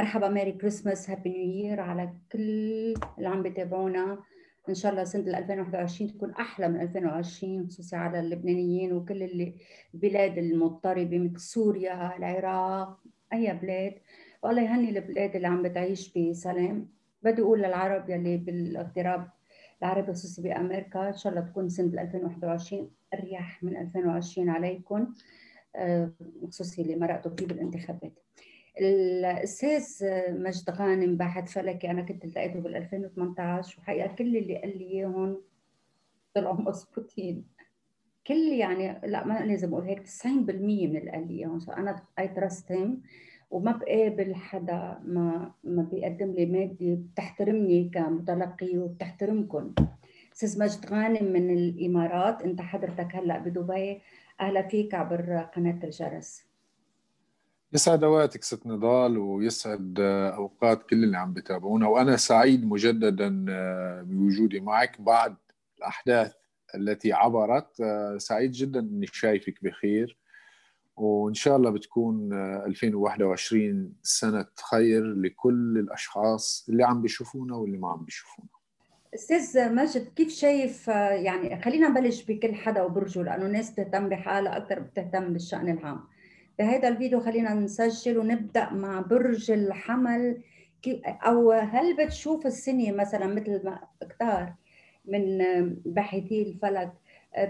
مرحبا ميري كريسماس هابي نيو يير على كل اللي عم بيتابعونا ان شاء الله سنه 2021 تكون احلى من 2020 خصوصي على اللبنانيين وكل اللي البلاد المضطربه مثل سوريا العراق اي بلاد والله يهني البلاد اللي عم بتعيش بسلام بدي اقول للعرب يلي بالاغتراب العربي خصوصي بامريكا ان شاء الله تكون سنه 2021 اريح من 2020 عليكم آه، خصوصي اللي مرقتوا فيه بالانتخابات الاستاذ مجد غانم باحث فلكي انا كنت التقيته بال 2018 وحقيقه كل اللي قال لي اياهم طلعوا مضبوطين كل يعني لا ما لازم اقول هيك 90% من اللي قال لي اياهم سو انا اي تراست هيم وما بقابل حدا ما ما بيقدم لي ماده بتحترمني كمتلقي وبتحترمكم استاذ مجد غانم من الامارات انت حضرتك هلا بدبي اهلا فيك عبر قناه الجرس يسعد اوقاتك ست نضال ويسعد آه، اوقات كل اللي عم بتابعونا وانا سعيد مجددا آه، بوجودي معك بعد الاحداث التي عبرت آه، سعيد جدا اني شايفك بخير وان شاء الله بتكون 2021 سنه خير لكل الاشخاص اللي عم بيشوفونا واللي ما عم بيشوفونا استاذ ماجد كيف شايف يعني خلينا نبلش بكل حدا وبرجه لانه الناس بتهتم بحالها اكثر بتهتم بالشان العام بهذا الفيديو خلينا نسجل ونبدا مع برج الحمل او هل بتشوف السنه مثلا مثل ما كتار من باحثي الفلك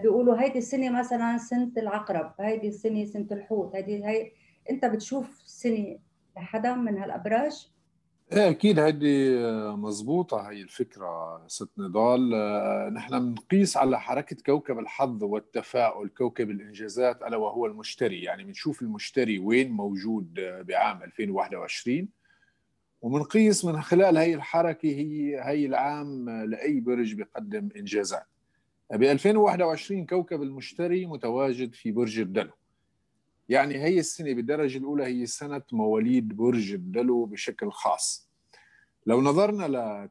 بيقولوا هيدي السنه مثلا سنه العقرب هيدي السنه سنه الحوت هيدي هي انت بتشوف سنه لحدا من هالابراج ايه اكيد هيدي آه، مزبوطة هي الفكرة ست نضال آه، نحن بنقيس على حركة كوكب الحظ والتفاؤل كوكب الانجازات الا وهو المشتري يعني بنشوف المشتري وين موجود آه، بعام 2021 وبنقيس من خلال هي الحركة هي هي العام لأي برج بقدم انجازات ب 2021 كوكب المشتري متواجد في برج الدلو يعني هي السنة بالدرجة الأولى هي سنة مواليد برج الدلو بشكل خاص لو نظرنا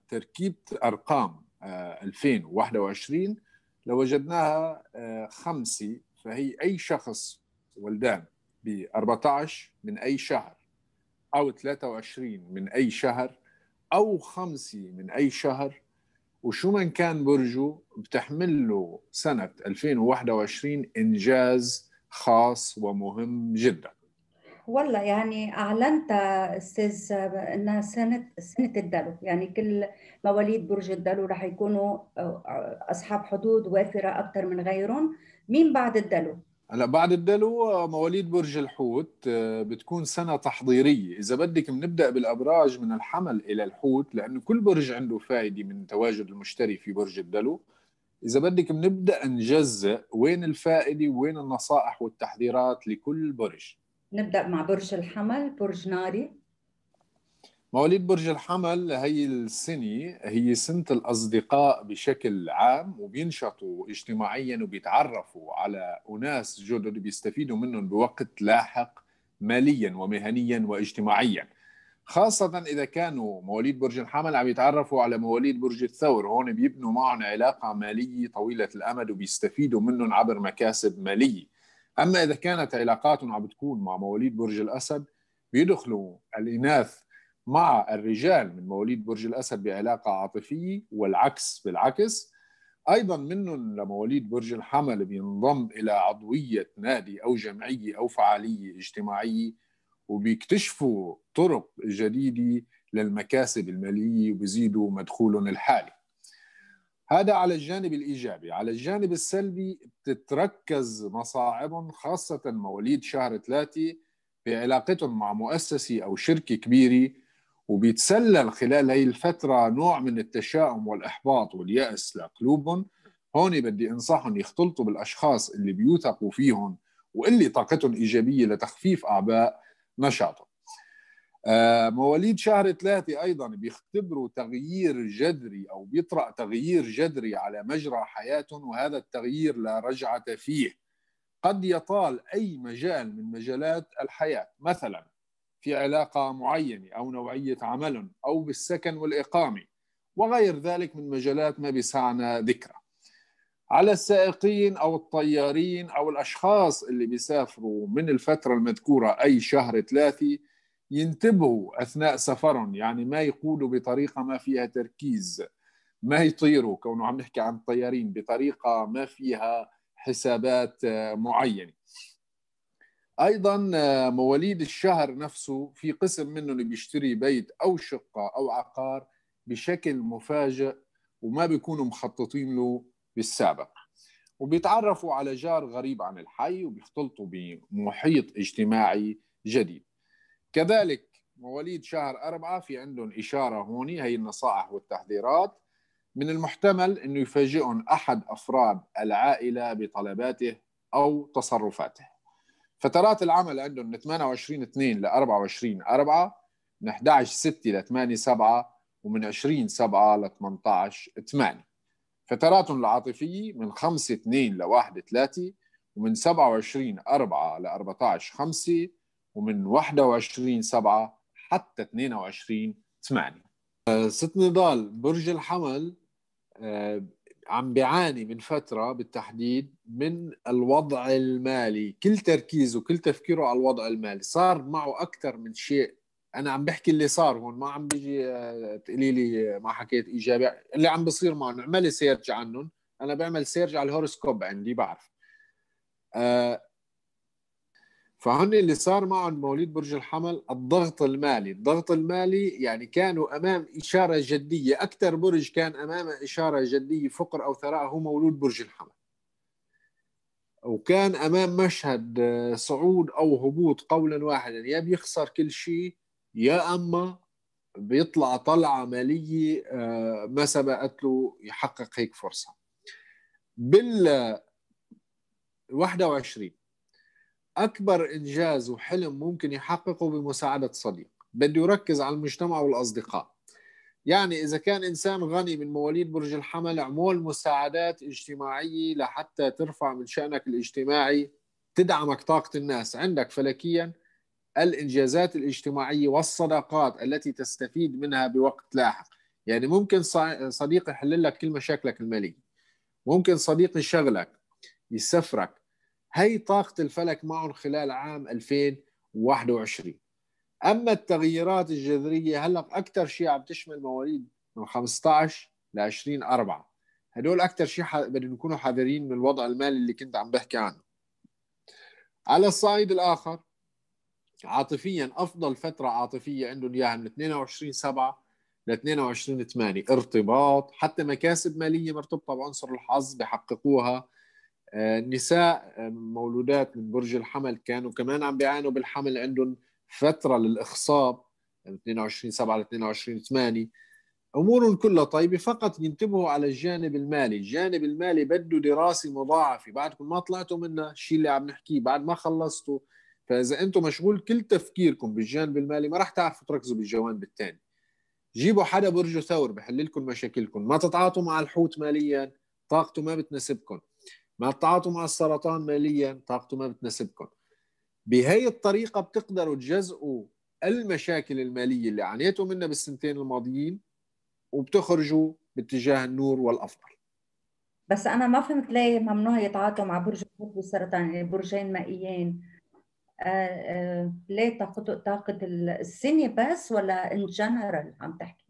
لتركيبة أرقام 2021 آه، لوجدناها آه، خمسة فهي أي شخص ولدان ب 14 من أي شهر أو 23 من أي شهر أو خمسة من أي شهر وشو من كان برجه بتحمل له سنة 2021 إنجاز خاص ومهم جدا والله يعني أعلنت أستاذ إنها سنة سنة الدلو يعني كل مواليد برج الدلو راح يكونوا أصحاب حدود وافرة أكثر من غيرهم مين بعد الدلو؟ هلا بعد الدلو مواليد برج الحوت آه، بتكون سنة تحضيرية، إذا بدك بنبدأ بالأبراج من الحمل إلى الحوت لأنه كل برج عنده فائدة من تواجد المشتري في برج الدلو، إذا بدك بنبدأ نجزء وين الفائدة وين النصائح والتحذيرات لكل برج. نبدا مع برج الحمل برج ناري مواليد برج الحمل هي السنة هي سنة الأصدقاء بشكل عام وبينشطوا اجتماعيا وبيتعرفوا على أناس جدد بيستفيدوا منهم بوقت لاحق ماليا ومهنيا واجتماعيا خاصة إذا كانوا مواليد برج الحمل عم يتعرفوا على مواليد برج الثور هون بيبنوا معهم علاقة مالية طويلة الأمد وبيستفيدوا منهم عبر مكاسب مالية اما اذا كانت علاقاتهم عم بتكون مع مواليد برج الاسد بيدخلوا الاناث مع الرجال من مواليد برج الاسد بعلاقه عاطفيه والعكس بالعكس ايضا منهم لمواليد برج الحمل بينضم الى عضويه نادي او جمعيه او فعاليه اجتماعيه وبيكتشفوا طرق جديده للمكاسب الماليه وبيزيدوا مدخولهم الحالي هذا على الجانب الايجابي، على الجانب السلبي بتتركز مصاعبهم خاصه مواليد شهر ثلاثه بعلاقتهم مع مؤسسه او شركه كبيره وبيتسلل خلال هي الفتره نوع من التشاؤم والاحباط والياس لقلوبهم هون بدي انصحهم يختلطوا بالاشخاص اللي بيوثقوا فيهم واللي طاقتهم ايجابيه لتخفيف اعباء نشاطهم آه، مواليد شهر ثلاثة أيضا بيختبروا تغيير جذري أو بيطرأ تغيير جذري على مجرى حياتهم وهذا التغيير لا رجعة فيه قد يطال أي مجال من مجالات الحياة مثلا في علاقة معينة أو نوعية عمل أو بالسكن والإقامة وغير ذلك من مجالات ما بيسعنا ذكرها على السائقين او الطيارين او الاشخاص اللي بيسافروا من الفتره المذكوره اي شهر ثلاثة ينتبهوا اثناء سفرهم يعني ما يقولوا بطريقه ما فيها تركيز ما يطيروا كونه عم نحكي عن الطيارين بطريقه ما فيها حسابات آه، معينه ايضا آه، مواليد الشهر نفسه في قسم منهم اللي بيشتري بيت او شقه او عقار بشكل مفاجئ وما بيكونوا مخططين له بالسابق وبيتعرفوا على جار غريب عن الحي وبيختلطوا بمحيط اجتماعي جديد كذلك مواليد شهر أربعة في عندهم إشارة هوني هي النصائح والتحذيرات من المحتمل أنه يفاجئهم أحد أفراد العائلة بطلباته أو تصرفاته فترات العمل عندهم من 28 2 ل 24 4 من 11 6 ل 8 7 ومن 20 7 ل 18 8 فتراتهم العاطفية من 5 2 ل 1 3 ومن 27 4 ل 14 5 ومن 21 7 حتى 22 8 آه، ست نضال برج الحمل آه، عم بيعاني من فتره بالتحديد من الوضع المالي كل تركيزه وكل تفكيره على الوضع المالي صار معه اكثر من شيء انا عم بحكي اللي صار هون ما عم بيجي آه، تقولي لي ما حكيت ايجابي اللي عم بصير معه اعملي سيرج عنهم انا بعمل سيرج على الهوروسكوب عندي بعرف فهن اللي صار معهم مواليد برج الحمل الضغط المالي الضغط المالي يعني كانوا أمام إشارة جدية أكثر برج كان أمامه إشارة جدية فقر أو ثراء هو مولود برج الحمل وكان أمام مشهد آه، صعود أو هبوط قولا واحدا يا بيخسر كل شيء يا أما بيطلع طلعة مالية آه، ما سبقت له يحقق هيك فرصة بال 21 اكبر انجاز وحلم ممكن يحققه بمساعده صديق بده يركز على المجتمع والاصدقاء يعني اذا كان انسان غني من مواليد برج الحمل اعمل مساعدات اجتماعيه لحتى ترفع من شانك الاجتماعي تدعمك طاقه الناس عندك فلكيا الانجازات الاجتماعيه والصداقات التي تستفيد منها بوقت لاحق يعني ممكن صديق يحل لك كل مشاكلك الماليه ممكن صديق يشغلك يسفرك هي طاقة الفلك معهم خلال عام 2021 أما التغييرات الجذرية هلأ أكثر شيء عم تشمل مواليد من 15 ل 20 4 هدول أكثر شيء بدهم بدنا حذرين من الوضع المالي اللي كنت عم بحكي عنه على الصعيد الآخر عاطفيا أفضل فترة عاطفية عندهم إياها من 22 7 ل 22 8 ارتباط حتى مكاسب مالية مرتبطة بعنصر الحظ بحققوها آه، نساء آه، مولودات من برج الحمل كانوا كمان عم بيعانوا بالحمل عندهم فتره للاخصاب 22 7 ل 22 8 امورهم كلها طيبه فقط ينتبهوا على الجانب المالي، الجانب المالي بده دراسه مضاعفه، بعدكم ما طلعتوا منها الشيء اللي عم نحكيه، بعد ما خلصتوا فاذا انتم مشغول كل تفكيركم بالجانب المالي ما راح تعرفوا تركزوا بالجوانب الثاني. جيبوا حدا برج ثور بحل لكم مشاكلكم، ما تتعاطوا مع الحوت ماليا، طاقته ما بتناسبكم. ما بتعاطوا مع السرطان ماليا طاقته ما بتناسبكم بهي الطريقة بتقدروا تجزئوا المشاكل المالية اللي عانيتوا منها بالسنتين الماضيين وبتخرجوا باتجاه النور والأفضل بس أنا ما فهمت ليه ممنوع يتعاطوا مع برج الحوت والسرطان يعني برجين مائيين آه آه ليه تاخذوا طاقة السنة بس ولا إن جنرال عم تحكي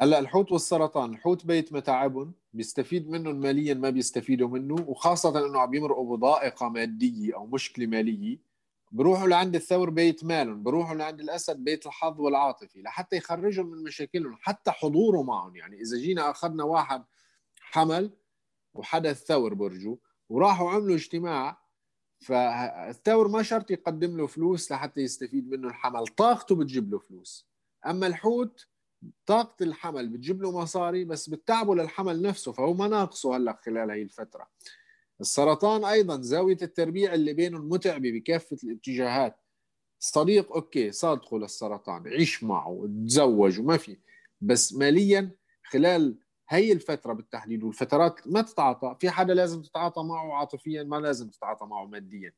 هلا الحوت والسرطان الحوت بيت متاعبهم بيستفيد منه ماليا ما بيستفيدوا منه وخاصة انه عم يمرقوا بضائقة مادية او مشكلة مالية بروحوا لعند الثور بيت مالهم بروحوا لعند الاسد بيت الحظ والعاطفي لحتى يخرجهم من مشاكلهم حتى حضوره معهم يعني اذا جينا اخذنا واحد حمل وحدث ثور برجو وراحوا عملوا اجتماع فالثور ما شرط يقدم له فلوس لحتى يستفيد منه الحمل طاقته بتجيب له فلوس اما الحوت طاقة الحمل بتجيب له مصاري بس بتتعبه للحمل نفسه فهو ما ناقصه هلا خلال هي الفترة السرطان أيضا زاوية التربيع اللي بينه متعبة بكافة الاتجاهات صديق أوكي صادقه للسرطان عيش معه تزوج وما في بس ماليا خلال هي الفترة بالتحديد والفترات ما تتعاطى في حدا لازم تتعاطى معه عاطفيا ما لازم تتعاطى معه ماديا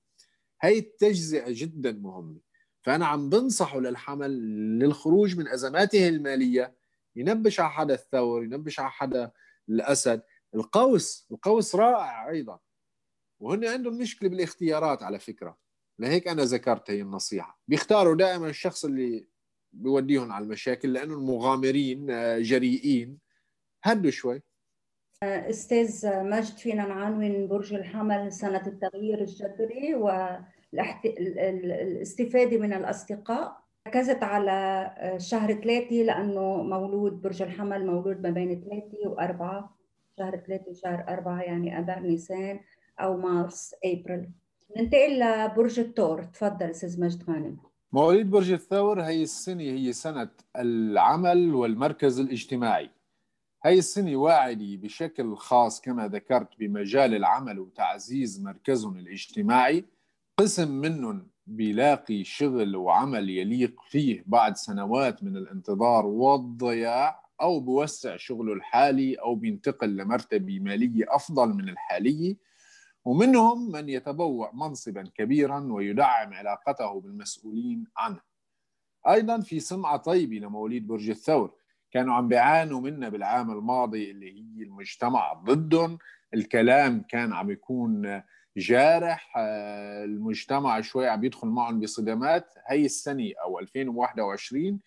هي التجزئة جدا مهمة فانا عم بنصحه للحمل للخروج من ازماته الماليه ينبش على حدا الثور ينبش على حدا الاسد القوس القوس رائع ايضا وهن عندهم مشكله بالاختيارات على فكره لهيك انا ذكرت هي النصيحه بيختاروا دائما الشخص اللي بيوديهم على المشاكل لانه المغامرين آه، جريئين هدوا شوي آه، استاذ مجد فينا نعنون برج الحمل سنه التغيير الجذري و الاستفادة من الأصدقاء ركزت على آه، شهر ثلاثة لأنه مولود برج الحمل مولود ما بين ثلاثة وأربعة شهر ثلاثة وشهر أربعة يعني أذار نيسان أو مارس أبريل ننتقل لبرج الثور تفضل أستاذ مجد غانم مواليد برج الثور هي السنة هي سنة العمل والمركز الاجتماعي هي السنة واعدة بشكل خاص كما ذكرت بمجال العمل وتعزيز مركزهم الاجتماعي قسم منهم بيلاقي شغل وعمل يليق فيه بعد سنوات من الانتظار والضياع أو بوسع شغله الحالي أو بينتقل لمرتبة مالية أفضل من الحالية ومنهم من يتبوأ منصبا كبيرا ويدعم علاقته بالمسؤولين عنه أيضا في سمعة طيبة لمواليد برج الثور كانوا عم بيعانوا منها بالعام الماضي اللي هي المجتمع ضدهم الكلام كان عم يكون جارح آه، المجتمع شوي عم يدخل معهم بصدمات هي السنة أو 2021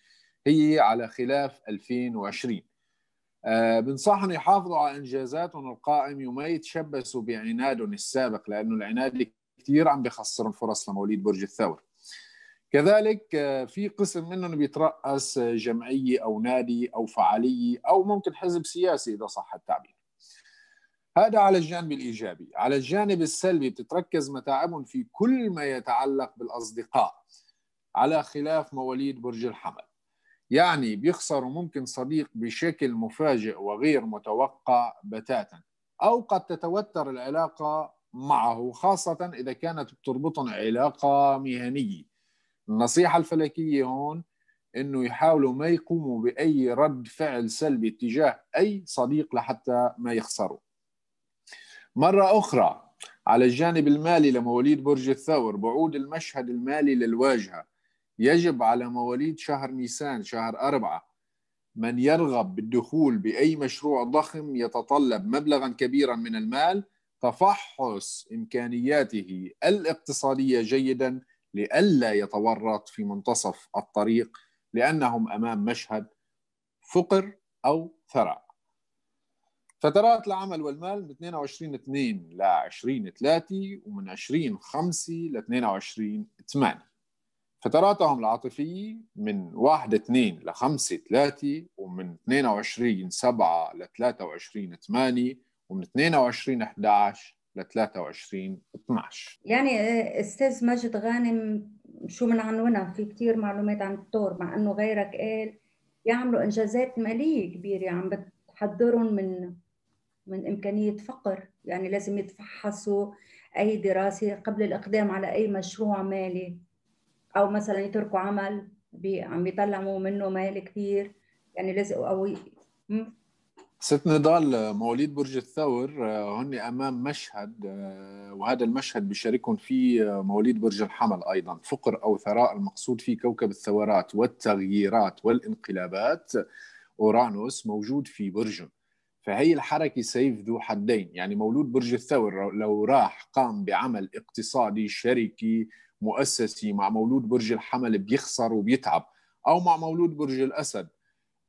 هي على خلاف 2020 آه، بنصحهم يحافظوا على إنجازاتهم القائمة وما يتشبثوا بعنادهم السابق لأنه العناد كثير عم بخسرهم فرص لمواليد برج الثور كذلك آه، في قسم منهم بيترأس جمعية أو نادي أو فعالية أو ممكن حزب سياسي إذا صح التعبير هذا على الجانب الايجابي، على الجانب السلبي بتتركز متاعبهم في كل ما يتعلق بالاصدقاء على خلاف مواليد برج الحمل. يعني بيخسروا ممكن صديق بشكل مفاجئ وغير متوقع بتاتا، او قد تتوتر العلاقه معه خاصه اذا كانت بتربطهم علاقه مهنيه. النصيحه الفلكيه هون انه يحاولوا ما يقوموا باي رد فعل سلبي اتجاه اي صديق لحتى ما يخسروا. مرة أخرى على الجانب المالي لمواليد برج الثور بعود المشهد المالي للواجهة يجب على مواليد شهر نيسان شهر أربعة من يرغب بالدخول بأي مشروع ضخم يتطلب مبلغا كبيرا من المال تفحص إمكانياته الاقتصادية جيدا لئلا يتورط في منتصف الطريق لأنهم أمام مشهد فقر أو ثراء فترات العمل والمال من 22 2 ل 20 3 ومن 20 5 ل 22 8 فتراتهم العاطفية من 1 2 ل 5 3 ومن 22 7 ل 23 8 ومن 22 11 ل 23 12 يعني آه، استاذ ماجد غانم شو من عنوانها في كثير معلومات عن الدكتور مع انه غيرك قال يعملوا انجازات ماليه كبيره عم يعني بتحضرهم من من إمكانية فقر يعني لازم يتفحصوا أي دراسة قبل الإقدام على أي مشروع مالي أو مثلا يتركوا عمل عم بيطلعوا منه مال كثير يعني لازم أو ست نضال مواليد برج الثور آه، هن امام مشهد آه، وهذا المشهد بيشاركهم فيه آه، مواليد برج الحمل ايضا فقر او ثراء المقصود في كوكب الثورات والتغييرات والانقلابات اورانوس موجود في برجهم فهي الحركة سيف ذو حدين يعني مولود برج الثور لو راح قام بعمل اقتصادي شركي مؤسسي مع مولود برج الحمل بيخسر وبيتعب أو مع مولود برج الأسد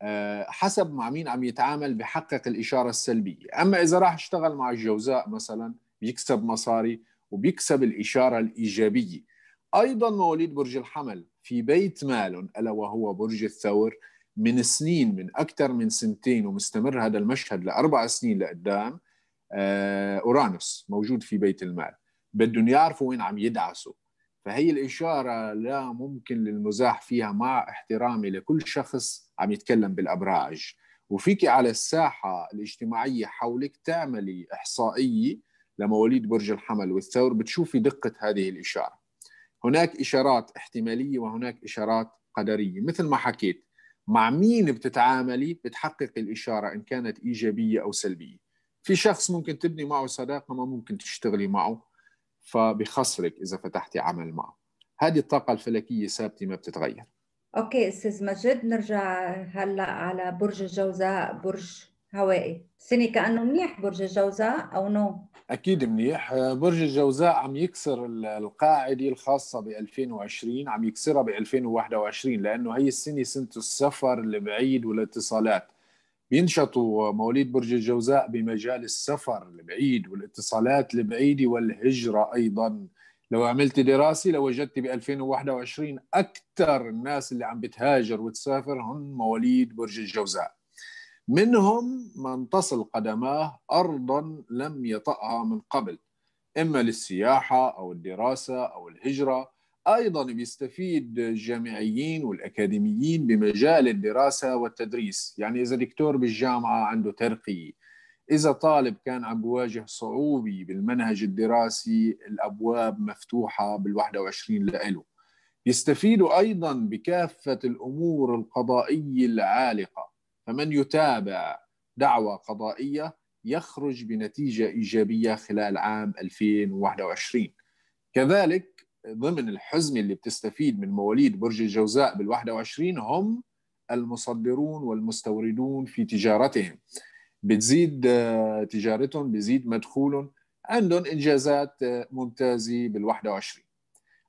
آه، حسب مع مين عم يتعامل بحقق الإشارة السلبية أما إذا راح اشتغل مع الجوزاء مثلا بيكسب مصاري وبيكسب الإشارة الإيجابية أيضا مواليد برج الحمل في بيت مال ألا وهو برج الثور من سنين من اكثر من سنتين ومستمر هذا المشهد لاربع سنين لقدام آه، اورانوس موجود في بيت المال بدهم يعرفوا وين عم يدعسوا فهي الاشاره لا ممكن للمزاح فيها مع احترامي لكل شخص عم يتكلم بالابراج وفيكي على الساحه الاجتماعيه حولك تعملي احصائيه لمواليد برج الحمل والثور بتشوفي دقه هذه الاشاره هناك اشارات احتماليه وهناك اشارات قدريه مثل ما حكيت مع مين بتتعاملي بتحقق الإشارة إن كانت إيجابية أو سلبية في شخص ممكن تبني معه صداقة ما ممكن تشتغلي معه فبخسرك إذا فتحتي عمل معه هذه الطاقة الفلكية ثابتة ما بتتغير أوكي أستاذ مجد نرجع هلأ على برج الجوزاء برج هوائي السنه كانه منيح برج الجوزاء او نو اكيد منيح برج الجوزاء عم يكسر القاعده الخاصه ب 2020 عم يكسرها ب 2021 لانه هي السنه سنه السفر البعيد والاتصالات بينشطوا مواليد برج الجوزاء بمجال السفر البعيد والاتصالات البعيده والهجره ايضا لو عملت دراسه لوجدت ب 2021 اكثر الناس اللي عم بتهاجر وتسافر هم مواليد برج الجوزاء منهم من تصل قدماه أرضا لم يطأها من قبل إما للسياحة أو الدراسة أو الهجرة أيضا بيستفيد الجامعيين والأكاديميين بمجال الدراسة والتدريس يعني إذا دكتور بالجامعة عنده ترقية إذا طالب كان عم بواجه صعوبة بالمنهج الدراسي الأبواب مفتوحة بال21 لإله يستفيدوا أيضا بكافة الأمور القضائية العالقة فمن يتابع دعوى قضائية يخرج بنتيجة إيجابية خلال عام 2021 كذلك ضمن الحزمة اللي بتستفيد من مواليد برج الجوزاء بال21 هم المصدرون والمستوردون في تجارتهم بتزيد آه، تجارتهم بزيد مدخولهم عندهم إنجازات آه، ممتازة بال21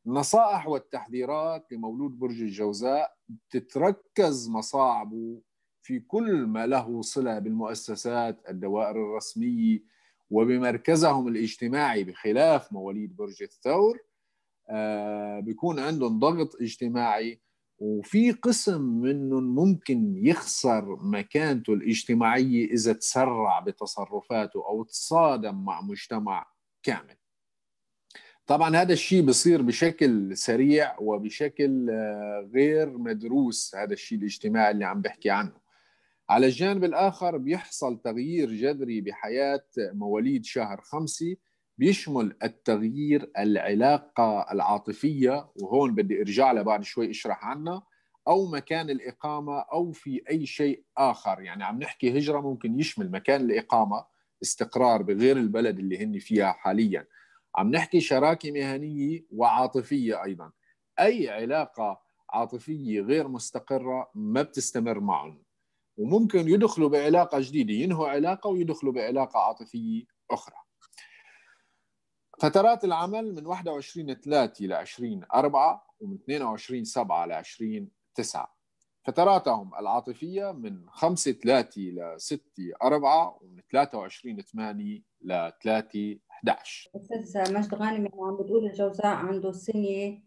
النصائح والتحذيرات لمولود برج الجوزاء بتتركز مصاعبه في كل ما له صله بالمؤسسات الدوائر الرسميه وبمركزهم الاجتماعي بخلاف مواليد برج الثور آه، بيكون عندهم ضغط اجتماعي وفي قسم منهم ممكن يخسر مكانته الاجتماعية إذا تسرع بتصرفاته أو تصادم مع مجتمع كامل طبعا هذا الشيء بصير بشكل سريع وبشكل آه، غير مدروس هذا الشيء الاجتماعي اللي عم بحكي عنه على الجانب الآخر بيحصل تغيير جذري بحياة مواليد شهر خمسة بيشمل التغيير العلاقة العاطفية وهون بدي أرجع لها بعد شوي أشرح عنها أو مكان الإقامة أو في أي شيء آخر يعني عم نحكي هجرة ممكن يشمل مكان الإقامة استقرار بغير البلد اللي هن فيها حاليا عم نحكي شراكة مهنية وعاطفية أيضا أي علاقة عاطفية غير مستقرة ما بتستمر معهم وممكن يدخلوا بعلاقه جديده ينهوا علاقه ويدخلوا بعلاقه عاطفيه اخرى فترات العمل من 21 3 ل 20 4 ومن 22 7 ل 20 9 فتراتهم العاطفية من 5 3 ل 6 4 ومن 23 8 ل 3 11 أستاذ مجد غانم يعني عم بتقول الجوزاء عنده سنة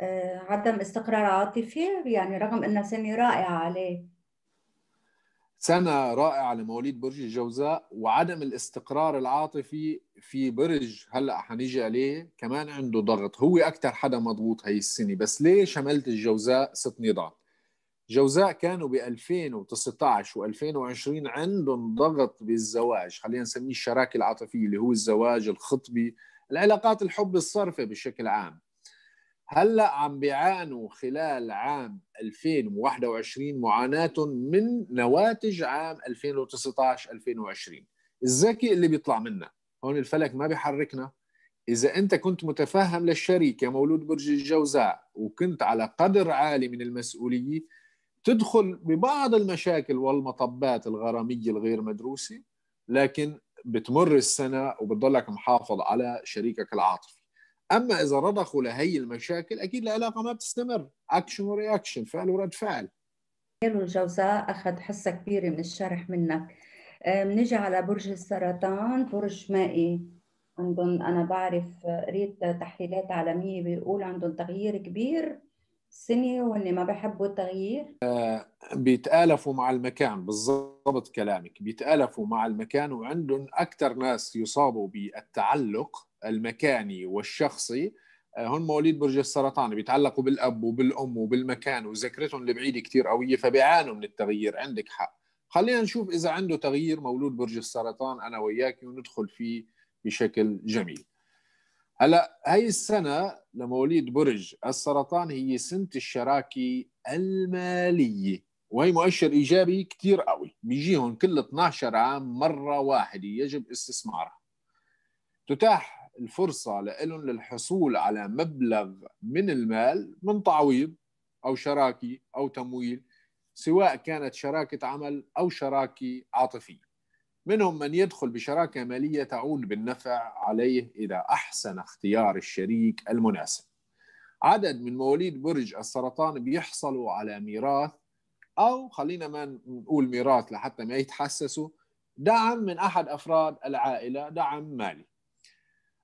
آه، عدم استقرار عاطفي يعني رغم أنها سنة رائعة عليه سنة رائعة لمواليد برج الجوزاء وعدم الاستقرار العاطفي في برج هلا حنيجي عليه كمان عنده ضغط هو أكثر حدا مضغوط هي السنة بس ليه شملت الجوزاء ست نضال جوزاء كانوا ب 2019 و2020 عندهم ضغط بالزواج خلينا نسميه الشراكة العاطفية اللي هو الزواج الخطبي العلاقات الحب الصرفة بشكل عام هلا عم بيعانوا خلال عام 2021 معاناتهم من نواتج عام 2019 2020 الذكي اللي بيطلع منا هون الفلك ما بيحركنا اذا انت كنت متفهم للشريك يا مولود برج الجوزاء وكنت على قدر عالي من المسؤوليه تدخل ببعض المشاكل والمطبات الغراميه الغير مدروسه لكن بتمر السنه وبتضلك محافظ على شريكك العاطفي اما اذا رضخوا لهي المشاكل اكيد العلاقه ما بتستمر اكشن ورياكشن فعل ورد فعل الجوزاء اخذ حصه كبيره من الشرح منك آه، بنيجي على برج السرطان برج مائي عندهم انا بعرف قريت تحليلات عالميه بيقول عندهم تغيير كبير سنه وهن ما بحبوا التغيير آه بيتالفوا مع المكان بالضبط كلامك بيتالفوا مع المكان وعندهم اكثر ناس يصابوا بالتعلق المكاني والشخصي هم آه، مواليد برج السرطان بيتعلقوا بالاب وبالام وبالمكان وذاكرتهم البعيده كثير قويه فبيعانوا من التغيير عندك حق خلينا نشوف اذا عنده تغيير مولود برج السرطان انا وياك وندخل فيه بشكل جميل هلا هي السنه لمواليد برج السرطان هي سنه الشراكه الماليه وهي مؤشر ايجابي كثير قوي بيجيهم كل 12 عام مره واحده يجب استثمارها تتاح الفرصه لهم للحصول على مبلغ من المال من تعويض او شراكه او تمويل سواء كانت شراكه عمل او شراكه عاطفيه. منهم من يدخل بشراكه ماليه تعود بالنفع عليه اذا احسن اختيار الشريك المناسب. عدد من مواليد برج السرطان بيحصلوا على ميراث او خلينا ما نقول ميراث لحتى ما يتحسسوا دعم من احد افراد العائله دعم مالي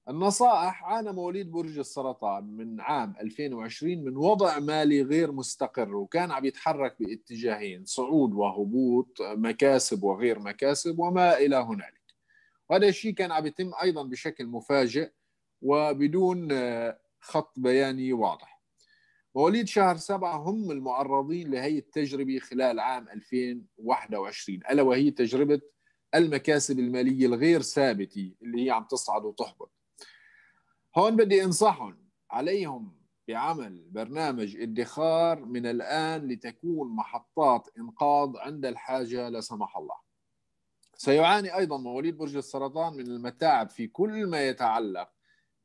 النصائح عانى مواليد برج السرطان من عام 2020 من وضع مالي غير مستقر وكان عم يتحرك باتجاهين صعود وهبوط مكاسب وغير مكاسب وما الى هنالك وهذا الشيء كان عم يتم ايضا بشكل مفاجئ وبدون آه، خط بياني واضح مواليد شهر سبعة هم المعرضين لهي التجربة خلال عام 2021 ألا وهي تجربة المكاسب المالية الغير ثابتة اللي هي عم تصعد وتحبط هون بدي انصحهم عليهم بعمل برنامج ادخار من الآن لتكون محطات إنقاذ عند الحاجة لا سمح الله سيعاني أيضا مواليد برج السرطان من المتاعب في كل ما يتعلق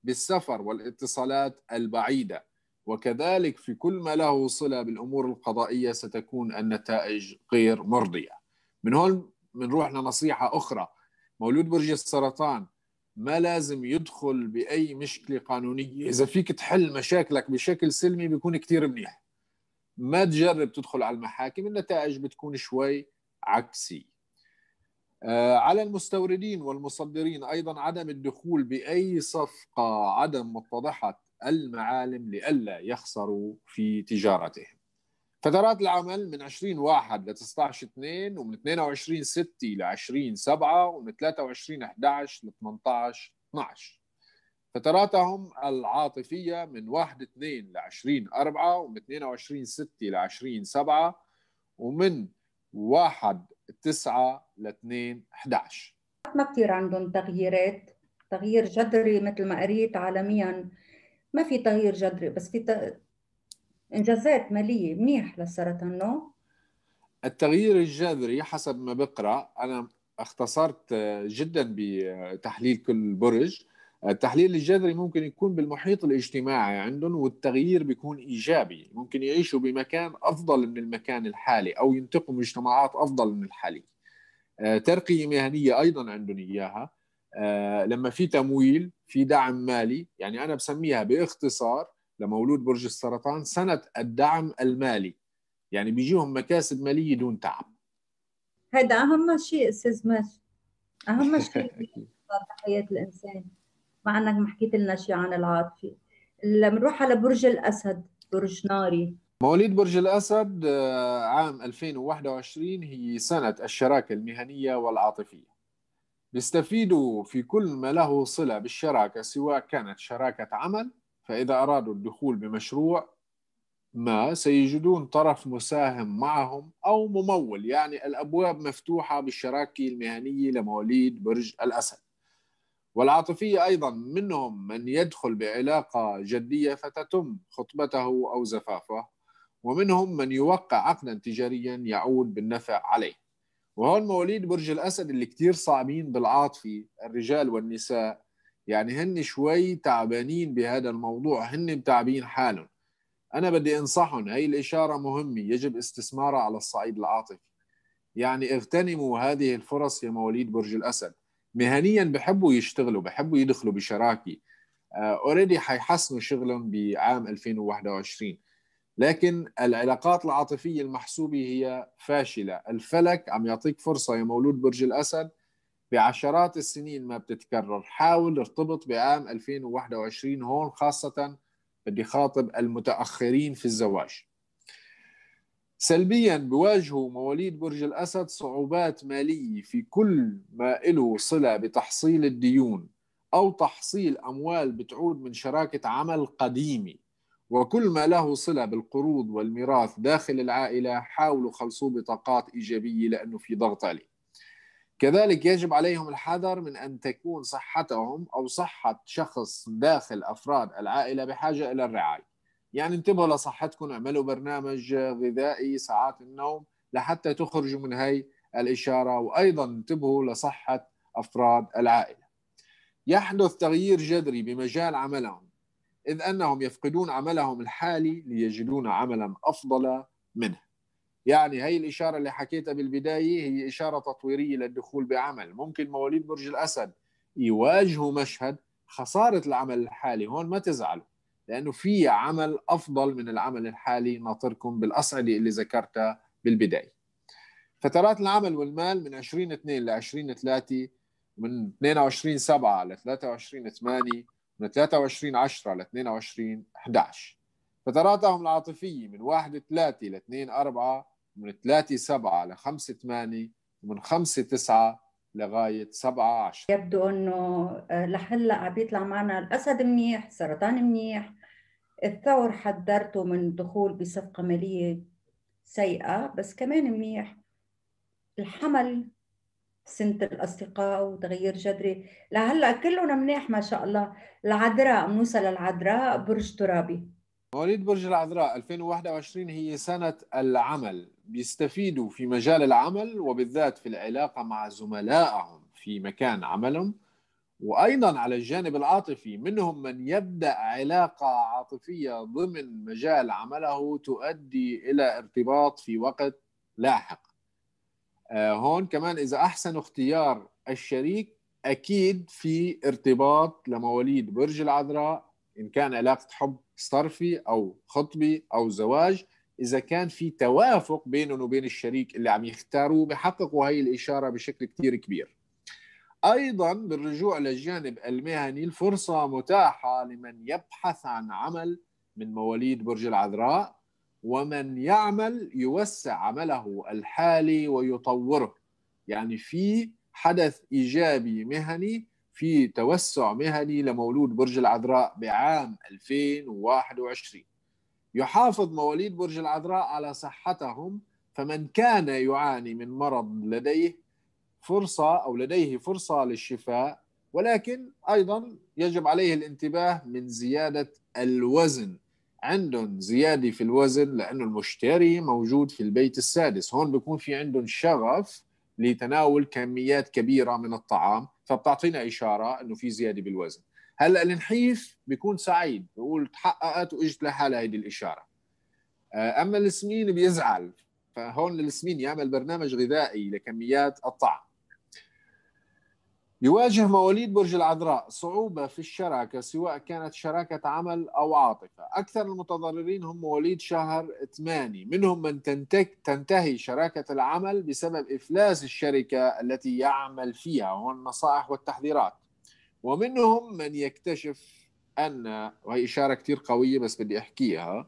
بالسفر والاتصالات البعيدة وكذلك في كل ما له صلة بالأمور القضائية ستكون النتائج غير مرضية من هون بنروح لنصيحة أخرى مولود برج السرطان ما لازم يدخل باي مشكله قانونيه اذا فيك تحل مشاكلك بشكل سلمي بيكون كتير منيح ما تجرب تدخل على المحاكم النتائج بتكون شوي عكسيه آه، على المستوردين والمصدرين ايضا عدم الدخول باي صفقه عدم متضحه المعالم لئلا يخسروا في تجارتهم فترات العمل من 20 1 ل 19 2 ومن 22 6 ل 20 7 ومن 23 11 ل 18 12 فتراتهم العاطفية من 1 2 ل 20 4 ومن 22 6 ل 20 7 ومن 1 9 ل 2 11 ما كثير عندهم تغييرات تغيير جذري مثل ما قريت عالميا ما في تغيير جذري بس في انجازات ماليه منيح للسرطان نو التغيير الجذري حسب ما بقرا انا اختصرت آه، جدا بتحليل كل برج التحليل الجذري ممكن يكون بالمحيط الاجتماعي عندهم والتغيير بيكون ايجابي ممكن يعيشوا بمكان افضل من المكان الحالي او ينتقوا مجتمعات افضل من الحالي آه، ترقيه مهنيه ايضا عندهم اياها آه، لما في تمويل في دعم مالي يعني انا بسميها باختصار لمولود برج السرطان سنة الدعم المالي يعني بيجيهم مكاسب مالية دون تعب هذا أهم شيء أستاذ ماجد أهم شيء في حياة الإنسان مع أنك ما حكيت لنا شيء عن العاطفة بنروح على برج الأسد برج ناري مواليد برج الأسد آه، عام 2021 هي سنة الشراكة المهنية والعاطفية بيستفيدوا في كل ما له صلة بالشراكة سواء كانت شراكة عمل فإذا أرادوا الدخول بمشروع ما سيجدون طرف مساهم معهم أو ممول يعني الأبواب مفتوحة بالشراكة المهنية لمواليد برج الأسد والعاطفية أيضا منهم من يدخل بعلاقة جدية فتتم خطبته أو زفافه ومنهم من يوقع عقدا تجاريا يعود بالنفع عليه وهون مواليد برج الأسد اللي كتير صعبين بالعاطفة الرجال والنساء يعني هن شوي تعبانين بهذا الموضوع هن متعبين حالهم أنا بدي أنصحهم هي الإشارة مهمة يجب استثمارها على الصعيد العاطفي يعني اغتنموا هذه الفرص يا مواليد برج الأسد مهنيا بحبوا يشتغلوا بحبوا يدخلوا بشراكة اوريدي آه، حيحسنوا شغلهم بعام 2021 لكن العلاقات العاطفية المحسوبة هي فاشلة الفلك عم يعطيك فرصة يا مولود برج الأسد بعشرات السنين ما بتتكرر حاول ارتبط بعام 2021 هون خاصة بدي خاطب المتأخرين في الزواج سلبيا بواجهوا مواليد برج الأسد صعوبات مالية في كل ما له صلة بتحصيل الديون أو تحصيل أموال بتعود من شراكة عمل قديمة وكل ما له صلة بالقروض والميراث داخل العائلة حاولوا خلصوه بطاقات إيجابية لأنه في ضغط عليه كذلك يجب عليهم الحذر من أن تكون صحتهم أو صحة شخص داخل أفراد العائلة بحاجة إلى الرعاية يعني انتبهوا لصحتكم اعملوا برنامج غذائي ساعات النوم لحتى تخرجوا من هاي الإشارة وأيضا انتبهوا لصحة أفراد العائلة يحدث تغيير جذري بمجال عملهم إذ أنهم يفقدون عملهم الحالي ليجدون عملا أفضل منه يعني هي الإشارة اللي حكيتها بالبداية هي إشارة تطويرية للدخول بعمل ممكن مواليد برج الأسد يواجهوا مشهد خسارة العمل الحالي هون ما تزعلوا لأنه في عمل أفضل من العمل الحالي ناطركم بالأصعدة اللي ذكرتها بالبداية فترات العمل والمال من 20 2 ل 20 3 من 22 7 ل 23 8 من 23 10 ل 22 11 فتراتهم العاطفية من 1 3 ل 2 4 من 3 7 ل 5 8 ومن 5 9 لغايه 7 10 يبدو انه آه، لهلا عم بيطلع معنا الاسد منيح، سرطان منيح، الثور حذرته من دخول بصفقه ماليه سيئه بس كمان منيح الحمل سنة الأصدقاء وتغيير جذري لهلا كلهم منيح ما شاء الله العذراء بنوصل للعذراء برج ترابي مواليد برج العذراء 2021 هي سنة العمل بيستفيدوا في مجال العمل وبالذات في العلاقة مع زملائهم في مكان عملهم وأيضا على الجانب العاطفي منهم من يبدأ علاقة عاطفية ضمن مجال عمله تؤدي إلى ارتباط في وقت لاحق آه، هون كمان إذا أحسن اختيار الشريك أكيد في ارتباط لمواليد برج العذراء إن كان علاقة حب صرفي أو خطبي أو زواج إذا كان في توافق بينهم وبين الشريك اللي عم يختاروه بحققوا هي الإشارة بشكل كثير كبير أيضا بالرجوع للجانب المهني الفرصة متاحة لمن يبحث عن عمل من مواليد برج العذراء ومن يعمل يوسع عمله الحالي ويطوره يعني في حدث إيجابي مهني في توسع مهني لمولود برج العذراء بعام 2021 يحافظ مواليد برج العذراء على صحتهم فمن كان يعاني من مرض لديه فرصة أو لديه فرصة للشفاء ولكن أيضا يجب عليه الانتباه من زيادة الوزن عندهم زيادة في الوزن لأنه المشتري موجود في البيت السادس هون بيكون في عندهم شغف لتناول كميات كبيرة من الطعام فبتعطينا اشاره انه في زياده بالوزن هلا النحيف بيكون سعيد بيقول تحققت واجت لحالها هيدي الاشاره آه، اما السمين بيزعل فهون السمين يعمل برنامج غذائي لكميات الطعام يواجه مواليد برج العذراء صعوبة في الشراكة سواء كانت شراكة عمل أو عاطفة أكثر المتضررين هم مواليد شهر 8 منهم من تنتهي شراكة العمل بسبب إفلاس الشركة التي يعمل فيها وهو النصائح والتحذيرات ومنهم من يكتشف أن وهي إشارة كتير قوية بس بدي أحكيها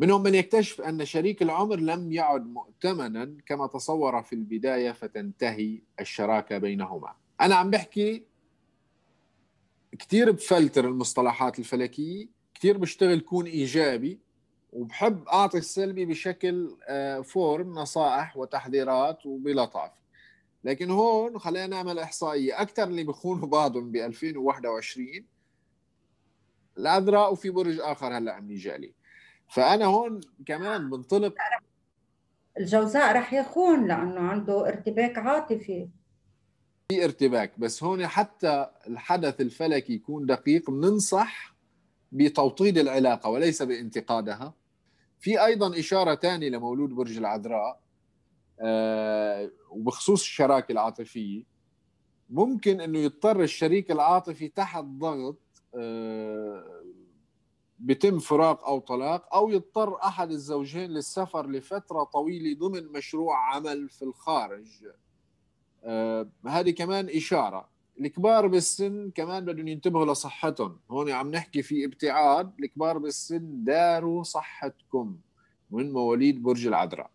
منهم من يكتشف أن شريك العمر لم يعد مؤتمنا كما تصور في البداية فتنتهي الشراكة بينهما أنا عم بحكي كثير بفلتر المصطلحات الفلكية كثير بشتغل كون إيجابي وبحب أعطي السلبي بشكل آه، فورم نصائح وتحذيرات وبلطافة لكن هون خلينا نعمل إحصائية أكثر اللي بخونوا بعضهم ب 2021 العذراء وفي برج آخر هلأ عم يجي عليه فانا هون كمان بنطلب الجوزاء رح يخون لانه عنده ارتباك عاطفي في ارتباك بس هون حتى الحدث الفلكي يكون دقيق بننصح بتوطيد العلاقه وليس بانتقادها في ايضا اشاره ثانيه لمولود برج العذراء آه، وبخصوص الشراكه العاطفيه ممكن انه يضطر الشريك العاطفي تحت ضغط آه، بيتم فراق او طلاق او يضطر احد الزوجين للسفر لفتره طويله ضمن مشروع عمل في الخارج آه هذه كمان اشاره الكبار بالسن كمان بدهم ينتبهوا لصحتهم هون عم نحكي في ابتعاد الكبار بالسن داروا صحتكم من مواليد برج العذراء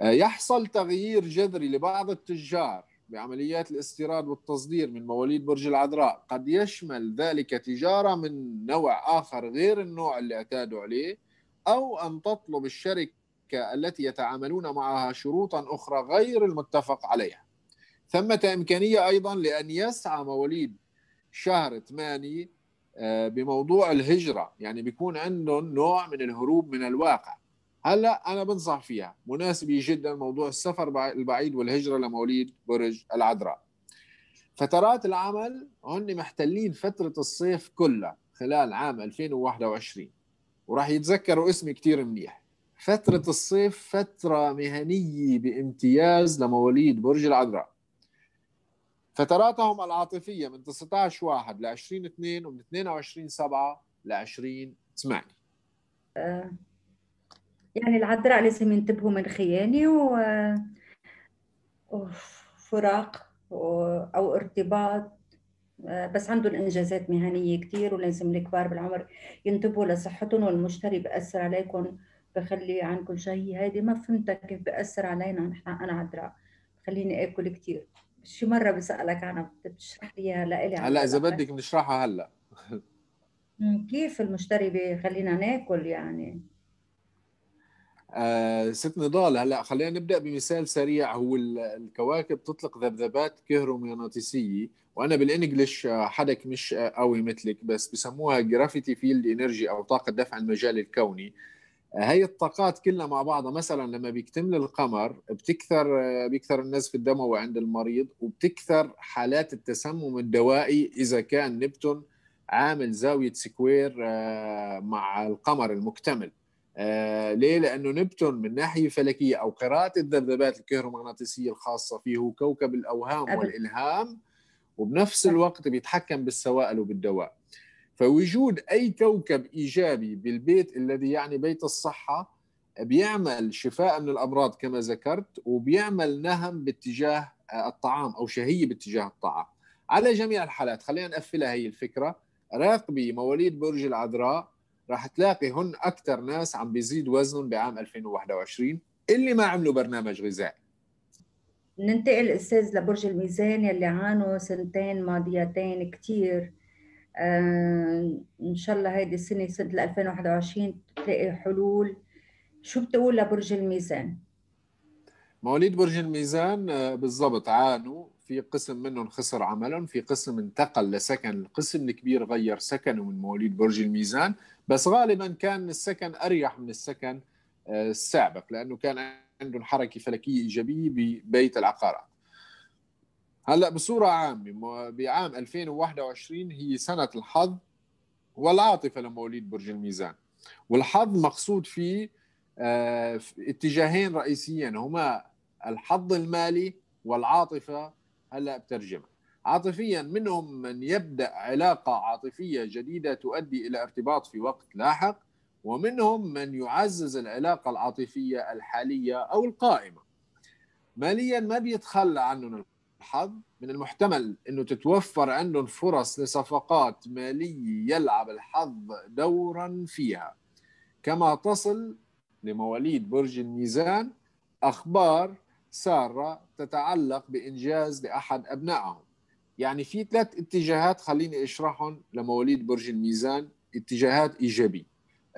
آه يحصل تغيير جذري لبعض التجار بعمليات الاستيراد والتصدير من مواليد برج العذراء قد يشمل ذلك تجارة من نوع آخر غير النوع اللي اعتادوا عليه أو أن تطلب الشركة التي يتعاملون معها شروطا أخرى غير المتفق عليها ثمة إمكانية أيضا لأن يسعى مواليد شهر 8 آه، بموضوع الهجرة يعني بيكون عندهم نوع من الهروب من الواقع هلا انا بنصح فيها مناسبه جدا موضوع السفر البعيد والهجره لمواليد برج العذراء فترات العمل هن محتلين فتره الصيف كلها خلال عام 2021 وراح يتذكروا اسمي كثير منيح فترة الصيف فترة مهنية بامتياز لمواليد برج العذراء فتراتهم العاطفية من 19 واحد ل 20 2 ومن 22 7 ل 20 8 يعني العذراء لازم ينتبهوا من خيانة و وفراق أو ارتباط آه، بس عندهم انجازات مهنيه كثير ولازم الكبار بالعمر ينتبهوا لصحتهم والمشتري بأثر عليكم بخلي عندكم شيء هيدي ما فهمتها كيف بأثر علينا نحن انا عذراء خليني اكل كثير شي مره بسالك عنها بتشرح لي اياها لإلي هلا اذا بدك بنشرحها هلا كيف المشتري بخلينا ناكل يعني آه ست نضال هلا خلينا نبدا بمثال سريع هو الكواكب تطلق ذبذبات كهرومغناطيسيه وانا بالانجلش آه، حدك مش قوي مثلك بس بسموها جرافيتي فيلد انرجي او طاقه دفع المجال الكوني هي آه، الطاقات كلها مع بعضها مثلا لما بيكتمل القمر بتكثر آه، بيكثر النزف الدموي عند المريض وبتكثر حالات التسمم الدوائي اذا كان نبتون عامل زاويه سكوير مع القمر المكتمل آه، ليه؟ لأنه نبتون من ناحية فلكية أو قراءة الذبذبات الكهرومغناطيسية الخاصة فيه هو كوكب الأوهام والإلهام وبنفس الوقت بيتحكم بالسوائل وبالدواء فوجود أي كوكب إيجابي بالبيت الذي يعني بيت الصحة بيعمل شفاء من الأمراض كما ذكرت وبيعمل نهم باتجاه آه، الطعام أو شهية باتجاه الطعام على جميع الحالات خلينا نقفلها هي الفكرة راقبي مواليد برج العذراء راح تلاقي هن اكثر ناس عم بيزيد وزنهم بعام 2021 اللي ما عملوا برنامج غذائي ننتقل استاذ لبرج الميزان يلي عانوا سنتين ماضيتين كثير آه ان شاء الله هيدي السنه سنه 2021 تلاقي حلول شو بتقول لبرج الميزان؟ مواليد برج الميزان آه، بالضبط عانوا في قسم منهم خسر عملهم في قسم انتقل لسكن القسم الكبير غير سكنه من مواليد برج الميزان بس غالبا كان السكن اريح من السكن آه، السابق لانه كان عندهم حركه فلكيه ايجابيه ببيت العقارات هلا بصوره عامه بعام 2021 هي سنه الحظ والعاطفه لمواليد برج الميزان والحظ مقصود فيه آه، اتجاهين رئيسيين هما الحظ المالي والعاطفه هلا بترجمها عاطفيا منهم من يبدا علاقه عاطفيه جديده تؤدي الى ارتباط في وقت لاحق ومنهم من يعزز العلاقه العاطفيه الحاليه او القائمه ماليا ما بيتخلى عنهم الحظ من المحتمل انه تتوفر عندهم فرص لصفقات ماليه يلعب الحظ دورا فيها كما تصل لمواليد برج الميزان اخبار ساره تتعلق بانجاز لاحد ابنائهم يعني في ثلاث اتجاهات خليني اشرحهم لمواليد برج الميزان اتجاهات ايجابيه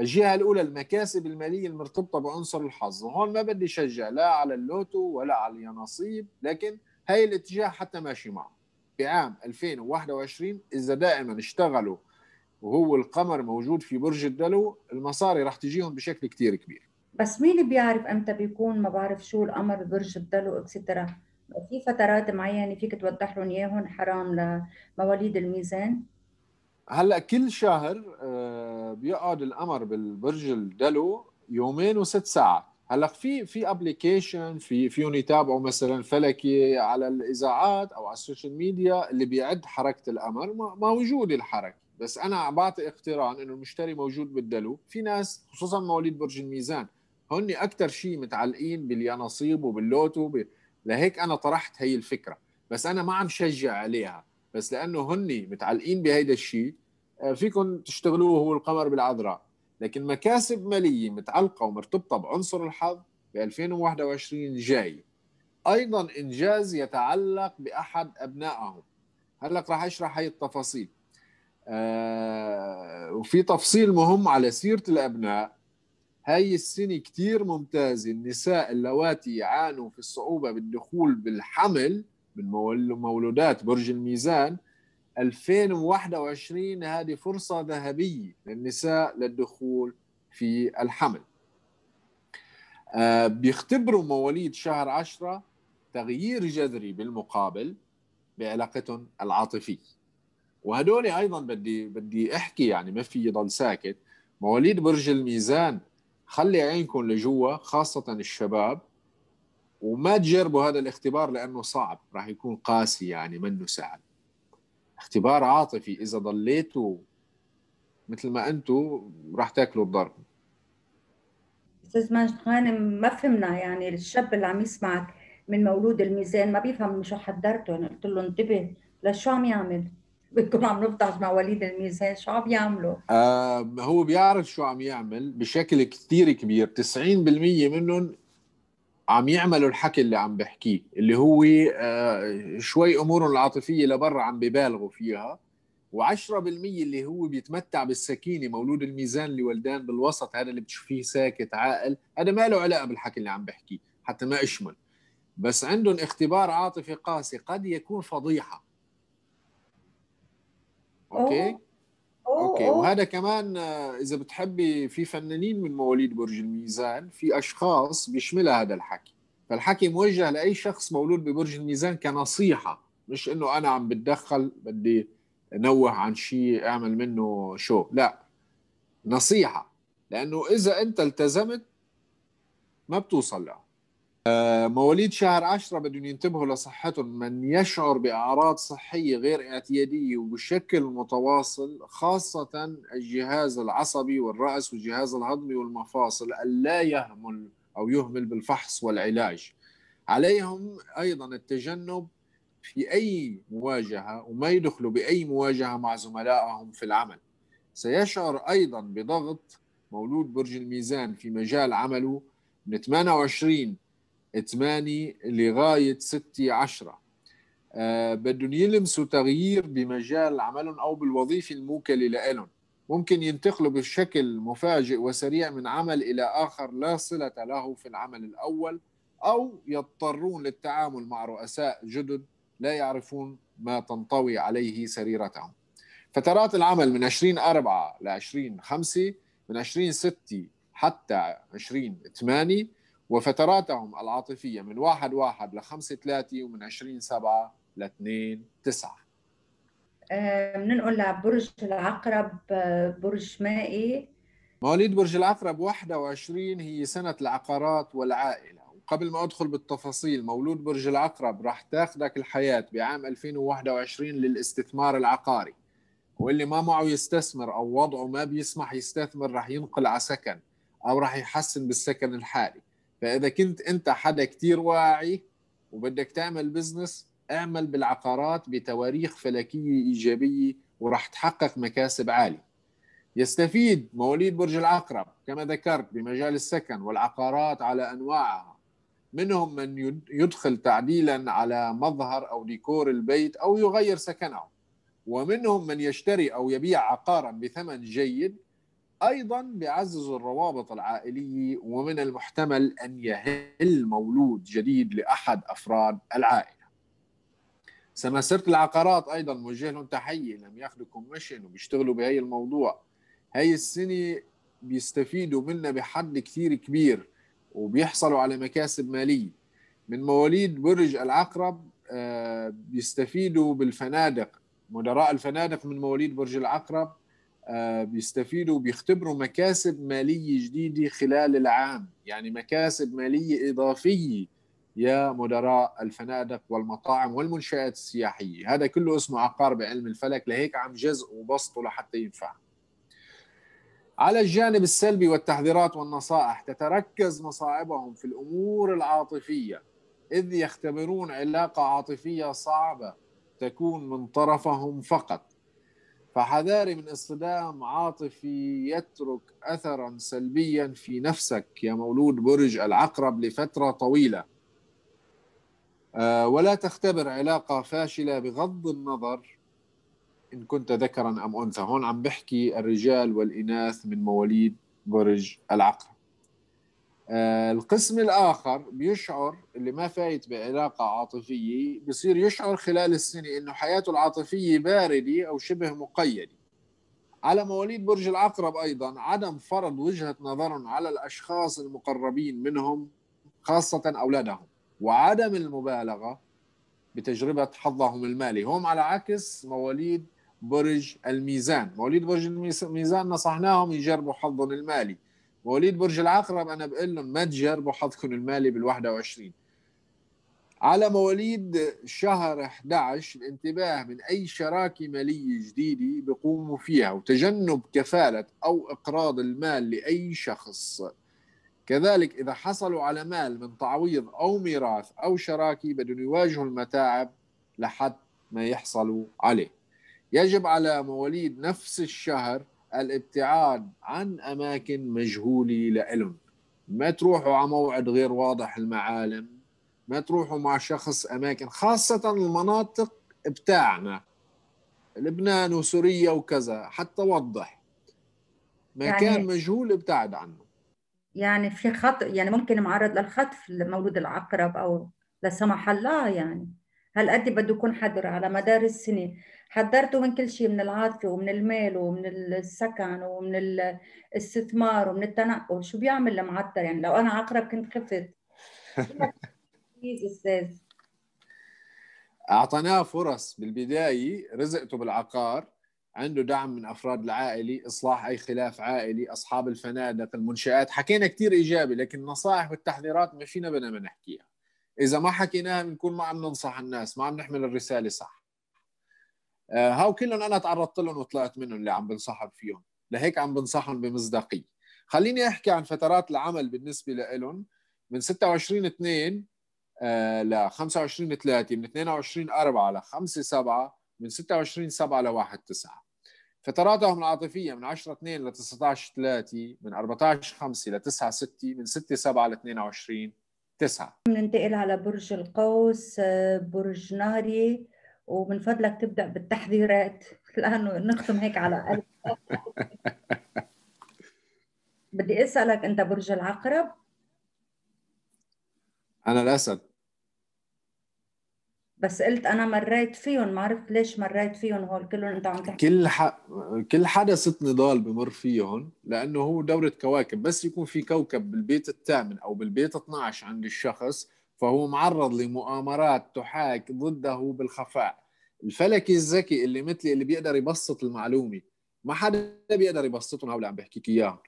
الجهه الاولى المكاسب الماليه المرتبطه بعنصر الحظ وهون ما بدي شجع لا على اللوتو ولا على اليانصيب لكن هاي الاتجاه حتى ماشي معه بعام 2021 اذا دائما اشتغلوا وهو القمر موجود في برج الدلو المصاري رح تجيهم بشكل كتير كبير بس مين بيعرف امتى بيكون ما بعرف شو القمر برج الدلو اكسترا في فترات معينه يعني فيك توضح لهم اياهم حرام لمواليد الميزان هلا كل شهر آه، بيقعد القمر بالبرج الدلو يومين وست ساعات هلا في في ابلكيشن في فيهم يتابعوا مثلا فلكي على الاذاعات او على السوشيال ميديا اللي بيعد حركه القمر موجوده الحركه بس انا بعطي اقتران انه المشتري موجود بالدلو في ناس خصوصا مواليد برج الميزان هن اكثر شيء متعلقين باليانصيب وباللوتو لهيك انا طرحت هي الفكره بس انا ما عم شجع عليها بس لانه هني متعلقين بهيدا الشيء آه، فيكم تشتغلوه هو القمر بالعذراء لكن مكاسب ماليه متعلقه ومرتبطه بعنصر الحظ ب 2021 جاي ايضا انجاز يتعلق باحد ابنائهم هلا راح اشرح هي التفاصيل آه وفي تفصيل مهم على سيره الابناء هاي السنة كتير ممتازة النساء اللواتي يعانوا في الصعوبة بالدخول بالحمل من مولودات برج الميزان 2021 هذه فرصة ذهبية للنساء للدخول في الحمل آه بيختبروا مواليد شهر عشرة تغيير جذري بالمقابل بعلاقتهم العاطفية وهدول أيضا بدي بدي أحكي يعني ما في يضل ساكت مواليد برج الميزان خلي عينكم لجوا خاصة الشباب وما تجربوا هذا الاختبار لأنه صعب راح يكون قاسي يعني منه سهل اختبار عاطفي إذا ضليتوا مثل ما أنتوا راح تاكلوا الضرب أستاذ ماجد غانم ما فهمنا يعني الشاب اللي عم يسمعك من مولود الميزان ما بيفهم شو حضرته أنا قلت له انتبه لشو عم يعمل بتكون عم نفضح مع وليد الميزان شو عم يعملوا؟ آه هو بيعرف شو عم يعمل بشكل كثير كبير 90% منهم عم يعملوا الحكي اللي عم بحكيه اللي هو آه شوي امورهم العاطفيه لبرا عم ببالغوا فيها و10% اللي هو بيتمتع بالسكينه مولود الميزان اللي ولدان بالوسط هذا اللي بتشوفيه ساكت عاقل هذا ما له علاقه بالحكي اللي عم بحكيه حتى ما اشمل بس عندهم اختبار عاطفي قاسي قد يكون فضيحه اوكي أوه. اوكي أوه. وهذا كمان آه، اذا بتحبي في فنانين من مواليد برج الميزان في اشخاص بيشملها هذا الحكي فالحكي موجه لاي شخص مولود ببرج الميزان كنصيحه مش انه انا عم بتدخل بدي نوه عن شيء اعمل منه شو لا نصيحه لانه اذا انت التزمت ما بتوصل له آه، مواليد شهر عشرة بدهم ينتبهوا لصحتهم من يشعر بأعراض صحية غير اعتيادية وبشكل متواصل خاصة الجهاز العصبي والرأس والجهاز الهضمي والمفاصل ألا يهمل أو يهمل بالفحص والعلاج عليهم أيضا التجنب في أي مواجهة وما يدخلوا بأي مواجهة مع زملائهم في العمل سيشعر أيضا بضغط مولود برج الميزان في مجال عمله من 28 8 لغايه 6 10 آه بدهم يلمسوا تغيير بمجال عملهم او بالوظيفه الموكله لهم ممكن ينتقلوا بشكل مفاجئ وسريع من عمل الى اخر لا صله له في العمل الاول او يضطرون للتعامل مع رؤساء جدد لا يعرفون ما تنطوي عليه سريرتهم فترات العمل من 20 4 ل 20 5 من 20 6 حتى 20 8 وفتراتهم العاطفية من 1 1 ل 5 3 ومن عشرين سبعة ل 2 9 بننقل لبرج العقرب آه، برج مائي مواليد برج العقرب 21 هي سنة العقارات والعائلة وقبل ما أدخل بالتفاصيل مولود برج العقرب راح تاخذك الحياة بعام 2021 للاستثمار العقاري واللي ما معه يستثمر أو وضعه ما بيسمح يستثمر راح ينقل على سكن أو راح يحسن بالسكن الحالي فاذا كنت انت حدا كتير واعي وبدك تعمل بزنس اعمل بالعقارات بتواريخ فلكيه ايجابيه وراح تحقق مكاسب عاليه يستفيد مواليد برج العقرب كما ذكرت بمجال السكن والعقارات على انواعها منهم من يدخل تعديلا على مظهر او ديكور البيت او يغير سكنه ومنهم من يشتري او يبيع عقارا بثمن جيد ايضا بيعزز الروابط العائليه ومن المحتمل ان يهل مولود جديد لاحد افراد العائله. سماسره العقارات ايضا موجه لهم تحيه لم ياخذوا كوميشن وبيشتغلوا بهي الموضوع. هي السنه بيستفيدوا منا بحد كثير كبير وبيحصلوا على مكاسب ماليه. من مواليد برج العقرب آه، بيستفيدوا بالفنادق مدراء الفنادق من مواليد برج العقرب آه، بيستفيدوا وبيختبروا مكاسب ماليه جديده خلال العام يعني مكاسب ماليه اضافيه يا مدراء الفنادق والمطاعم والمنشآت السياحية هذا كله اسمه عقار بعلم الفلك لهيك عم جزء وبسطه لحتى ينفع على الجانب السلبي والتحذيرات والنصائح تتركز مصاعبهم في الأمور العاطفية إذ يختبرون علاقة عاطفية صعبة تكون من طرفهم فقط فحذاري من اصطدام عاطفي يترك اثرا سلبيا في نفسك يا مولود برج العقرب لفتره طويله آه، ولا تختبر علاقه فاشله بغض النظر ان كنت ذكرا ام انثى هون عم بحكي الرجال والاناث من مواليد برج العقرب آه، القسم الاخر بيشعر اللي ما فايت بعلاقه عاطفيه بصير يشعر خلال السنه انه حياته العاطفيه بارده او شبه مقيده على مواليد برج العقرب ايضا عدم فرض وجهه نظرهم على الاشخاص المقربين منهم خاصه اولادهم وعدم المبالغه بتجربه حظهم المالي هم على عكس مواليد برج الميزان مواليد برج الميزان نصحناهم يجربوا حظهم المالي مواليد برج العقرب انا بقول لهم ما تجربوا حظكم المالي بال 21 على مواليد شهر 11 الانتباه من اي شراكه ماليه جديده بقوموا فيها وتجنب كفاله او اقراض المال لاي شخص كذلك اذا حصلوا على مال من تعويض او ميراث او شراكه بدهم يواجهوا المتاعب لحد ما يحصلوا عليه يجب على مواليد نفس الشهر الابتعاد عن اماكن مجهوله لإلهم ما تروحوا على موعد غير واضح المعالم ما تروحوا مع شخص اماكن خاصه المناطق بتاعنا لبنان وسوريا وكذا حتى وضح مكان يعني مجهول ابتعد عنه يعني في خط يعني ممكن معرض للخطف لمولود العقرب او لا سمح الله يعني هل قد بده يكون حذر على مدار السنه حذرته من كل شيء من العاطفه ومن المال ومن السكن ومن الاستثمار ومن التنقل شو بيعمل المعتر يعني لو انا عقرب كنت خفت بليز استاذ اعطيناه فرص بالبدايه رزقته بالعقار عنده دعم من افراد العائله اصلاح اي خلاف عائلي اصحاب الفنادق المنشات حكينا كثير ايجابي لكن النصائح والتحذيرات ما فينا بدنا ما نحكيها اذا ما حكيناها بنكون ما عم ننصح الناس ما عم نحمل الرساله صح آه، هاو كلهم انا تعرضت لهم وطلعت منهم اللي عم بنصحب فيهم لهيك عم بنصحهم بمصداقيه خليني احكي عن فترات العمل بالنسبه لهم من 26 2 آه، ل 25 3 من 22 4 ل 5 7 من 26 7 ل 1 9 فتراتهم العاطفيه من 10 2 ل 19 3 من 14 5 ل 9 6 من 6 7 ل 22 9 بننتقل على برج القوس آه، برج نهري ومن فضلك تبدا بالتحذيرات لانه نختم هيك على قلب بدي اسالك انت برج العقرب انا الاسد بس قلت انا مريت فيهم ما عرفت ليش مريت فيهم هول كلهم انت عم تحكي كل ح... كل حدث نضال بمر فيهم لانه هو دوره كواكب بس يكون في كوكب بالبيت الثامن او بالبيت 12 عند الشخص فهو معرض لمؤامرات تحاك ضده بالخفاء الفلكي الذكي اللي مثلي اللي بيقدر يبسط المعلومه ما حدا بيقدر يبسطهم اللي عم بحكيك اياهم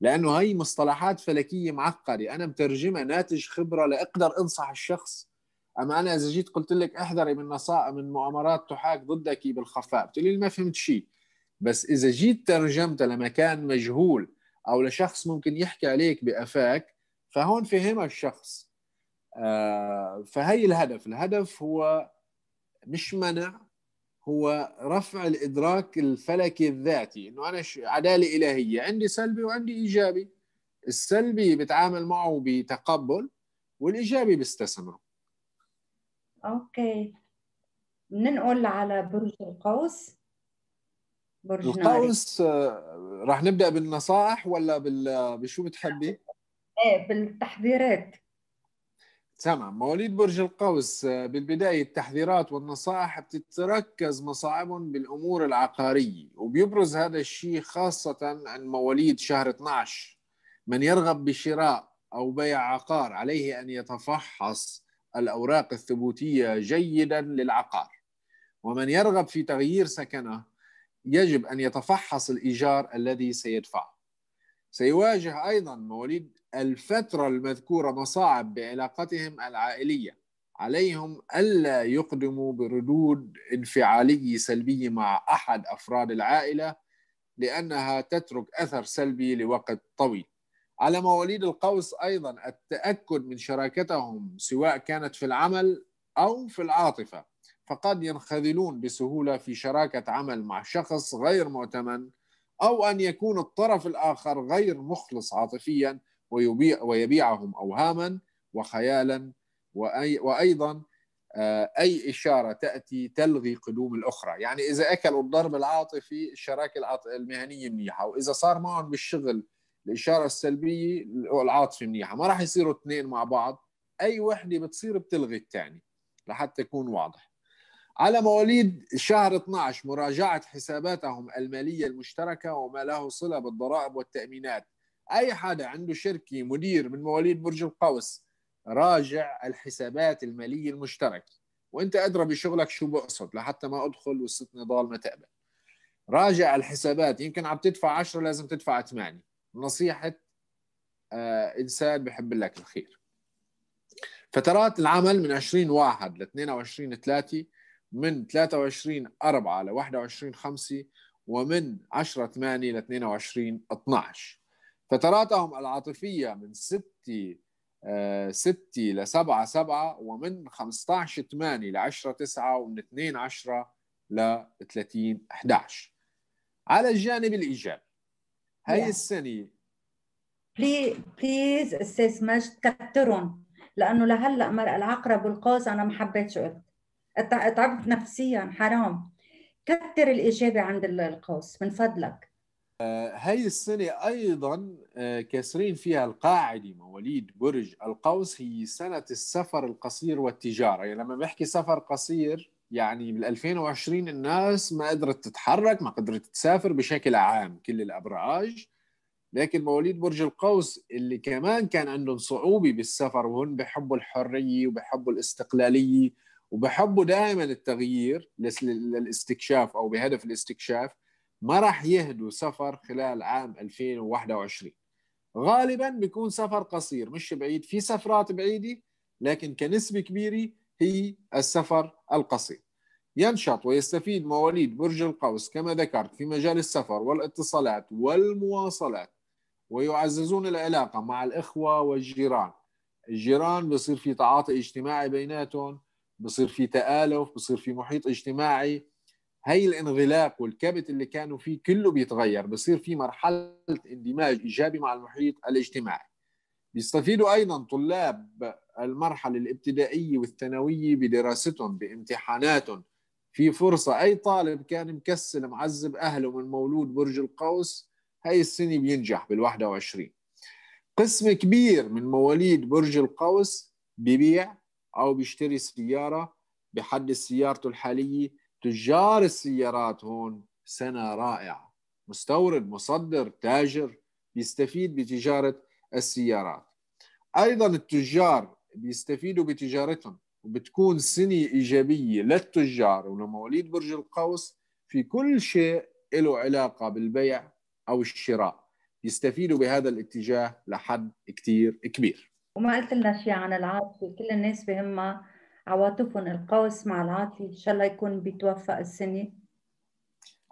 لانه هي مصطلحات فلكيه معقده انا مترجمها ناتج خبره لاقدر انصح الشخص اما انا اذا جيت قلت لك احذري من نصائح من مؤامرات تحاك ضدك بالخفاء بتقولي لي ما فهمت شيء بس اذا جيت ترجمتها لمكان مجهول او لشخص ممكن يحكي عليك بافاك فهون فهمها الشخص فهي الهدف الهدف هو مش منع هو رفع الادراك الفلكي الذاتي انه انا عداله الهيه عندي سلبي وعندي ايجابي السلبي بتعامل معه بتقبل والايجابي بيستثمره اوكي ننقل على برج القوس برج القوس آه، رح نبدا بالنصائح ولا بال... بشو بتحبي؟ ايه بالتحذيرات تمام مواليد برج القوس آه، بالبداية التحذيرات والنصائح بتتركز مصاعبهم بالأمور العقارية وبيبرز هذا الشيء خاصة عن مواليد شهر 12 من يرغب بشراء أو بيع عقار عليه أن يتفحص الأوراق الثبوتية جيدا للعقار ومن يرغب في تغيير سكنه يجب أن يتفحص الإيجار الذي سيدفعه سيواجه أيضا مواليد الفترة المذكورة مصاعب بعلاقتهم العائلية عليهم ألا يقدموا بردود انفعالية سلبية مع أحد أفراد العائلة لأنها تترك أثر سلبي لوقت طويل على مواليد القوس أيضا التأكد من شراكتهم سواء كانت في العمل أو في العاطفة فقد ينخذلون بسهولة في شراكة عمل مع شخص غير مؤتمن أو أن يكون الطرف الآخر غير مخلص عاطفيا ويبيع ويبيعهم أوهاما وخيالا وأي وأيضا آه، أي إشارة تأتي تلغي قدوم الأخرى يعني إذا أكلوا الضرب العاطفي الشراكة المهنية منيحة وإذا صار معهم بالشغل الإشارة السلبية العاطفي منيحة ما راح يصيروا اثنين مع بعض أي وحدة بتصير بتلغي الثاني لحتى يكون واضح على مواليد شهر 12 مراجعة حساباتهم المالية المشتركة وما له صلة بالضرائب والتأمينات اي حدا عنده شركه مدير من مواليد برج القوس راجع الحسابات الماليه المشتركه وانت ادرى بشغلك شو بقصد لحتى ما ادخل وسط نضال ما تقبل راجع الحسابات يمكن عم تدفع 10 لازم تدفع 8 نصيحه آه انسان بحب لك الخير فترات العمل من 20 واحد ل 22 3 من 23 4 ل 21 5 ومن 10 8 ل 22 12 فتراتهم العاطفية من 6 6 ل 7 7 ومن 15 8 ل 10 9 ومن 2 10 ل 30 11 على الجانب الإيجابي هاي yeah. السنة بليز بليز استاذ مجد كترهم لانه لهلا مرق العقرب والقوس انا ما حبيت شو قلت تعبت نفسيا حرام كتر الاجابه عند القوس من فضلك هاي آه، السنة أيضا آه، كسرين فيها القاعدة مواليد برج القوس هي سنة السفر القصير والتجارة يعني لما بحكي سفر قصير يعني بال 2020 الناس ما قدرت تتحرك ما قدرت تسافر بشكل عام كل الأبراج لكن مواليد برج القوس اللي كمان كان عندهم صعوبة بالسفر وهن بحبوا الحرية وبحبوا الاستقلالية وبحبوا دائما التغيير للاستكشاف أو بهدف الاستكشاف ما راح يهدوا سفر خلال عام 2021 غالبا بيكون سفر قصير مش بعيد في سفرات بعيدة لكن كنسبة كبيرة هي السفر القصير ينشط ويستفيد مواليد برج القوس كما ذكرت في مجال السفر والاتصالات والمواصلات ويعززون العلاقة مع الإخوة والجيران الجيران بصير في تعاطي اجتماعي بيناتهم بصير في تآلف بصير في محيط اجتماعي هي الانغلاق والكبت اللي كانوا فيه كله بيتغير بصير في مرحله اندماج ايجابي مع المحيط الاجتماعي بيستفيدوا ايضا طلاب المرحله الابتدائيه والثانويه بدراستهم بامتحاناتهم في فرصه اي طالب كان مكسل معذب اهله من مولود برج القوس هاي السنه بينجح بال21 قسم كبير من مواليد برج القوس ببيع او بيشتري سياره بحدث سيارته الحاليه تجار السيارات هون سنة رائعة مستورد مصدر تاجر بيستفيد بتجارة السيارات أيضا التجار بيستفيدوا بتجارتهم وبتكون سنة إيجابية للتجار ولمواليد برج القوس في كل شيء له علاقة بالبيع أو الشراء يستفيدوا بهذا الاتجاه لحد كتير كبير وما قلت لنا شيء عن العاطفة كل الناس بهمها عواطفهم القوس مع العاطفة إن شاء الله يكون بيتوفق السنة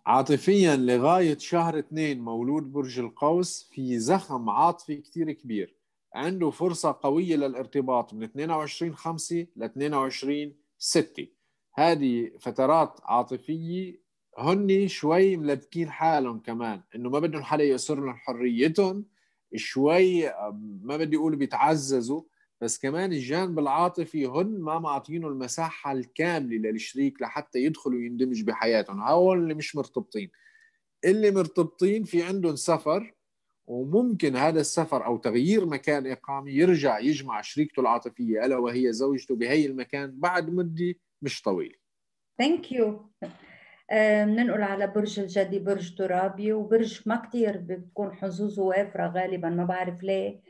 عاطفيا لغاية شهر اثنين مولود برج القوس في زخم عاطفي كتير كبير عنده فرصة قوية للارتباط من 22 5 ل 22 6 هذه فترات عاطفية هن شوي ملبكين حالهم كمان انه ما بدهم حدا يأسر لهم حريتهم شوي ما بدي اقول بيتعززوا بس كمان الجانب العاطفي هن ما معطينه المساحة الكاملة للشريك لحتى يدخل ويندمج بحياتهم هؤلاء اللي مش مرتبطين اللي مرتبطين في عندهم سفر وممكن هذا السفر أو تغيير مكان إقامة يرجع يجمع شريكته العاطفية ألا وهي زوجته بهي المكان بعد مدة مش طويلة ثانك يو بننقل على برج الجدي برج ترابي وبرج ما كتير بتكون حظوظه وافرة غالبا ما بعرف ليه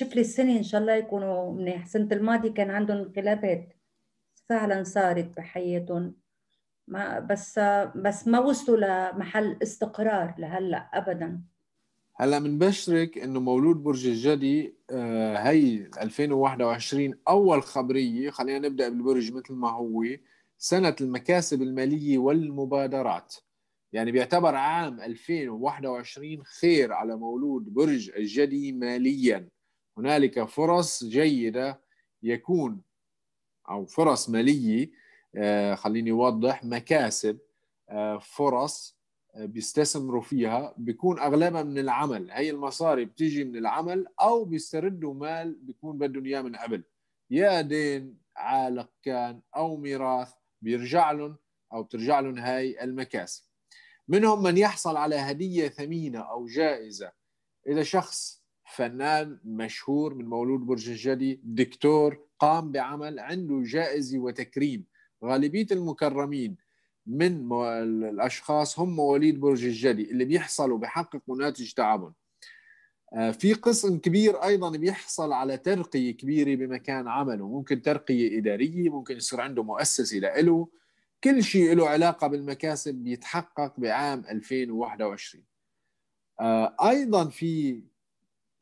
لي السنة إن شاء الله يكونوا منيح سنة الماضي كان عندهم انقلابات فعلا صارت بحياتهم ما بس بس ما وصلوا لمحل استقرار لهلا أبدا هلا بنبشرك انه مولود برج الجدي آه هي 2021 اول خبريه خلينا نبدا بالبرج مثل ما هو سنه المكاسب الماليه والمبادرات يعني بيعتبر عام 2021 خير على مولود برج الجدي ماليا هنالك فرص جيدة يكون أو فرص مالية آه، خليني أوضح مكاسب آه، فرص آه، بيستثمروا فيها بيكون اغلبها من العمل هي المصاري بتيجي من العمل او بيستردوا مال بيكون بدهم اياه من قبل يا دين عالق كان او ميراث بيرجع لهم او بترجع لهم هاي المكاسب منهم من يحصل على هديه ثمينه او جائزه اذا شخص فنان مشهور من مولود برج الجدي دكتور قام بعمل عنده جائزة وتكريم غالبية المكرمين من الأشخاص هم مواليد برج الجدي اللي بيحصلوا بيحققوا ناتج تعبهم آه، في قسم كبير ايضا بيحصل على ترقيه كبيره بمكان عمله ممكن ترقيه اداريه ممكن يصير عنده مؤسسه لإله كل شيء له علاقه بالمكاسب بيتحقق بعام 2021 آه، ايضا في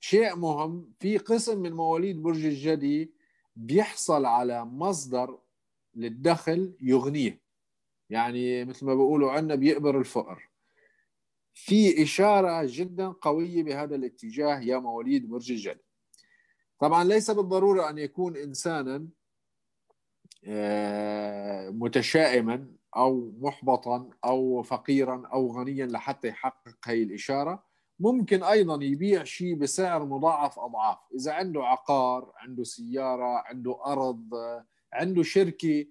شيء مهم في قسم من مواليد برج الجدي بيحصل على مصدر للدخل يغنيه يعني مثل ما بيقولوا عنا بيقبر الفقر في إشارة جدا قوية بهذا الاتجاه يا مواليد برج الجدي طبعا ليس بالضرورة أن يكون إنسانا آه، متشائما أو محبطا أو فقيرا أو غنيا لحتى يحقق هي الإشارة ممكن ايضا يبيع شيء بسعر مضاعف اضعاف اذا عنده عقار عنده سياره عنده ارض عنده شركه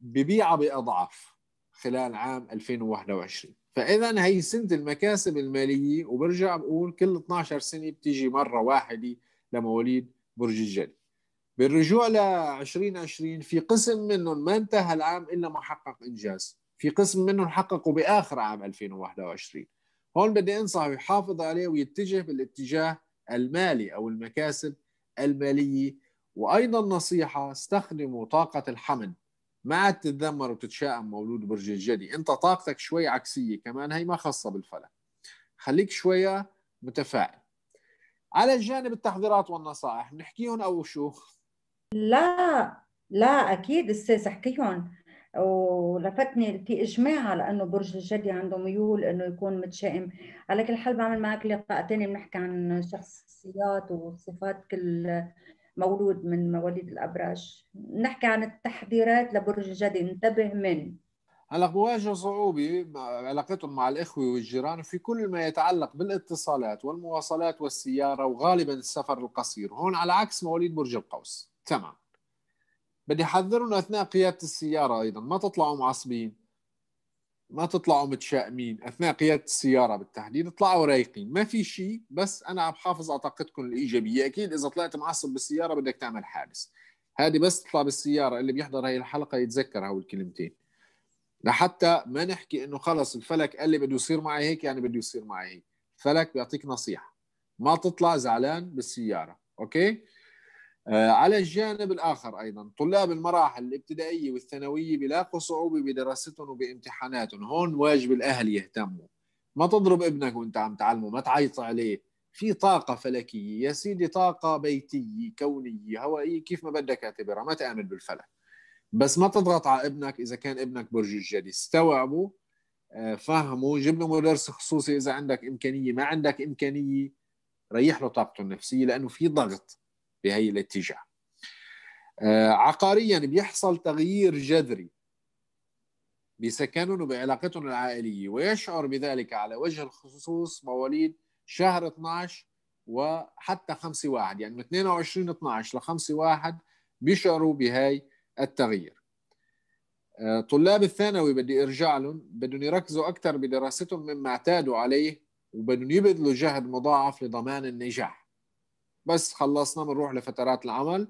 ببيعها باضعاف خلال عام 2021 فاذا هي سنه المكاسب الماليه وبرجع بقول كل 12 سنه بتيجي مره واحده لمواليد برج الجدي بالرجوع ل 2020 في قسم منهم ما انتهى العام الا ما حقق انجاز في قسم منهم حققوا باخر عام 2021 هون بدي انصحه يحافظ عليه ويتجه بالاتجاه المالي او المكاسب الماليه وايضا نصيحه استخدموا طاقه الحمل ما عاد تتذمر وتتشائم مولود برج الجدي انت طاقتك شوي عكسيه كمان هي ما خاصه بالفلك خليك شويه متفائل على الجانب التحضيرات والنصائح بنحكيهم او شو لا لا اكيد استاذ احكيهم ولفتني في اجماع على انه برج الجدي عنده ميول انه يكون متشائم على كل حال بعمل معك لقاء ثاني بنحكي عن شخصيات وصفات كل مولود من مواليد الابراج نحكي عن التحذيرات لبرج الجدي انتبه من هلا بواجه صعوبة علاقتهم مع الإخوة والجيران في كل ما يتعلق بالاتصالات والمواصلات والسيارة وغالبا السفر القصير هون على عكس مواليد برج القوس تمام بدي احذرهم اثناء قياده السياره ايضا ما تطلعوا معصبين ما تطلعوا متشائمين اثناء قياده السياره بالتحديد اطلعوا رايقين ما في شيء بس انا عم بحافظ على طاقتكم الايجابيه اكيد اذا طلعت معصب بالسياره بدك تعمل حادث هذه بس تطلع بالسياره اللي بيحضر هاي الحلقه يتذكر هول الكلمتين لحتى ما نحكي انه خلص الفلك قال لي بده يصير معي هيك يعني بده يصير معي هيك الفلك بيعطيك نصيحه ما تطلع زعلان بالسياره اوكي آه، على الجانب الآخر أيضا طلاب المراحل الابتدائية والثانوية بيلاقوا صعوبة بدراستهم وبامتحاناتهم هون واجب الأهل يهتموا ما تضرب ابنك وانت عم تعلمه ما تعيط عليه في طاقة فلكية يا سيدي طاقة بيتية كونية هوائية كيف ما بدك اعتبرها ما تآمن بالفلك بس ما تضغط على ابنك إذا كان ابنك برج الجدي استوعبه آه، فهمه جيب له مدرس خصوصي إذا عندك إمكانية ما عندك إمكانية ريح له طاقته النفسية لأنه في ضغط بهي الاتجاه آه، عقاريا بيحصل تغيير جذري بسكنهم وبعلاقتهم العائلية ويشعر بذلك على وجه الخصوص مواليد شهر 12 وحتى 5 1 يعني من 22 12 ل 5 1 بيشعروا بهاي التغيير آه، طلاب الثانوي بدي ارجع لهم بدهم يركزوا اكثر بدراستهم مما اعتادوا عليه وبدهم يبذلوا جهد مضاعف لضمان النجاح بس خلصنا بنروح لفترات العمل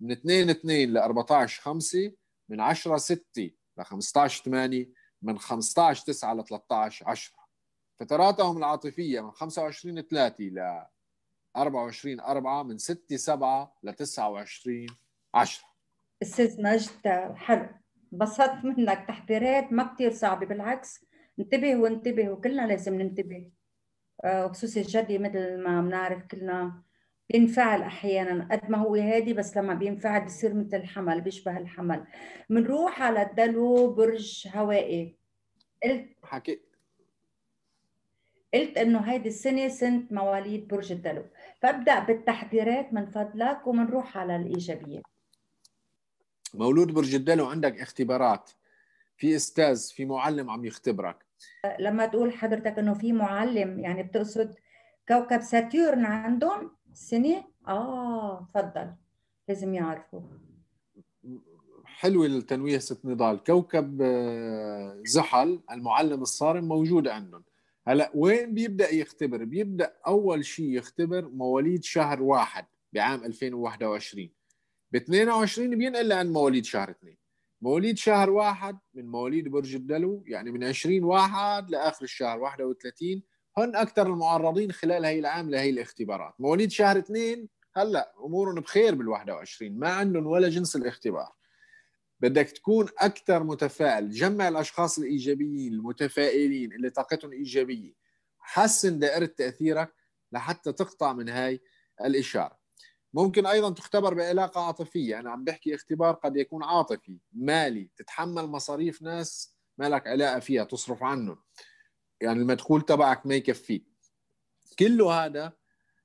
من 2 2 ل 14 5 من 10 6 ل 15 8 من 15 9 ل 13 10 فتراتهم العاطفية من 25 3 ل 24 4 من 6 7 ل 29 10 استاذ مجد حلو بسطت منك تحضيرات ما كثير صعبة بالعكس انتبه وانتبه وكلنا لازم ننتبه آه، وخصوصي جدي مثل ما بنعرف كلنا بينفعل احيانا قد ما هو هادي بس لما بينفعل بصير مثل الحمل بيشبه الحمل بنروح على الدلو برج هوائي قلت حكي قلت انه هيدي السنه سنه مواليد برج الدلو فابدا بالتحذيرات من فضلك ومنروح على الايجابيات مولود برج الدلو عندك اختبارات في استاذ في معلم عم يختبرك لما تقول حضرتك انه في معلم يعني بتقصد كوكب ساتيرن عندهم سنة؟ آه تفضل لازم يعرفوا حلوة التنويه ست نضال كوكب آه، زحل المعلم الصارم موجود عندهم هلا وين بيبدا يختبر بيبدا اول شيء يختبر مواليد شهر واحد بعام 2021 ب 22 بينقل عن مواليد شهر اثنين مواليد شهر واحد من مواليد برج الدلو يعني من 20 واحد لاخر الشهر 31 هن اكثر المعرضين خلال هي العام لهي الاختبارات مواليد شهر اثنين هلا امورهم بخير بال21 ما عندهم ولا جنس الاختبار بدك تكون اكثر متفائل جمع الاشخاص الايجابيين المتفائلين اللي طاقتهم ايجابيه حسن دائره تاثيرك لحتى تقطع من هاي الاشاره ممكن ايضا تختبر بعلاقه عاطفيه انا عم بحكي اختبار قد يكون عاطفي مالي تتحمل مصاريف ناس ما لك علاقه فيها تصرف عنهم يعني المدخول تبعك ما يكفي كله هذا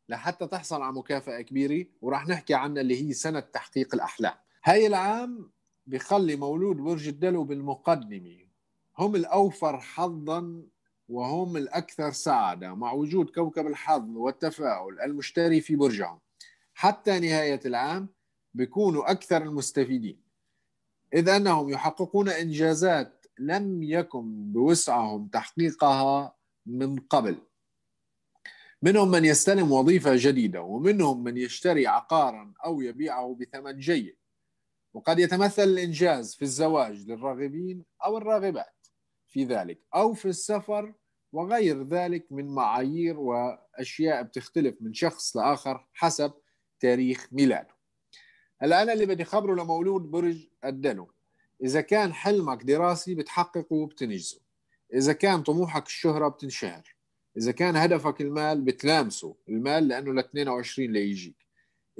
لحتى تحصل على مكافأة كبيرة وراح نحكي عنها اللي هي سنة تحقيق الأحلام هاي العام بخلي مولود برج الدلو بالمقدمة هم الأوفر حظا وهم الأكثر سعادة مع وجود كوكب الحظ والتفاؤل المشتري في برجهم حتى نهاية العام بيكونوا أكثر المستفيدين إذ أنهم يحققون إنجازات لم يكن بوسعهم تحقيقها من قبل منهم من يستلم وظيفة جديدة ومنهم من يشتري عقارا أو يبيعه بثمن جيد وقد يتمثل الإنجاز في الزواج للراغبين أو الراغبات في ذلك أو في السفر وغير ذلك من معايير وأشياء بتختلف من شخص لآخر حسب تاريخ ميلاده الآن اللي بدي خبره لمولود برج الدلو اذا كان حلمك دراسي بتحققه وبتنجزه اذا كان طموحك الشهره بتنشهر اذا كان هدفك المال بتلامسه المال لانه ل 22 ليجيك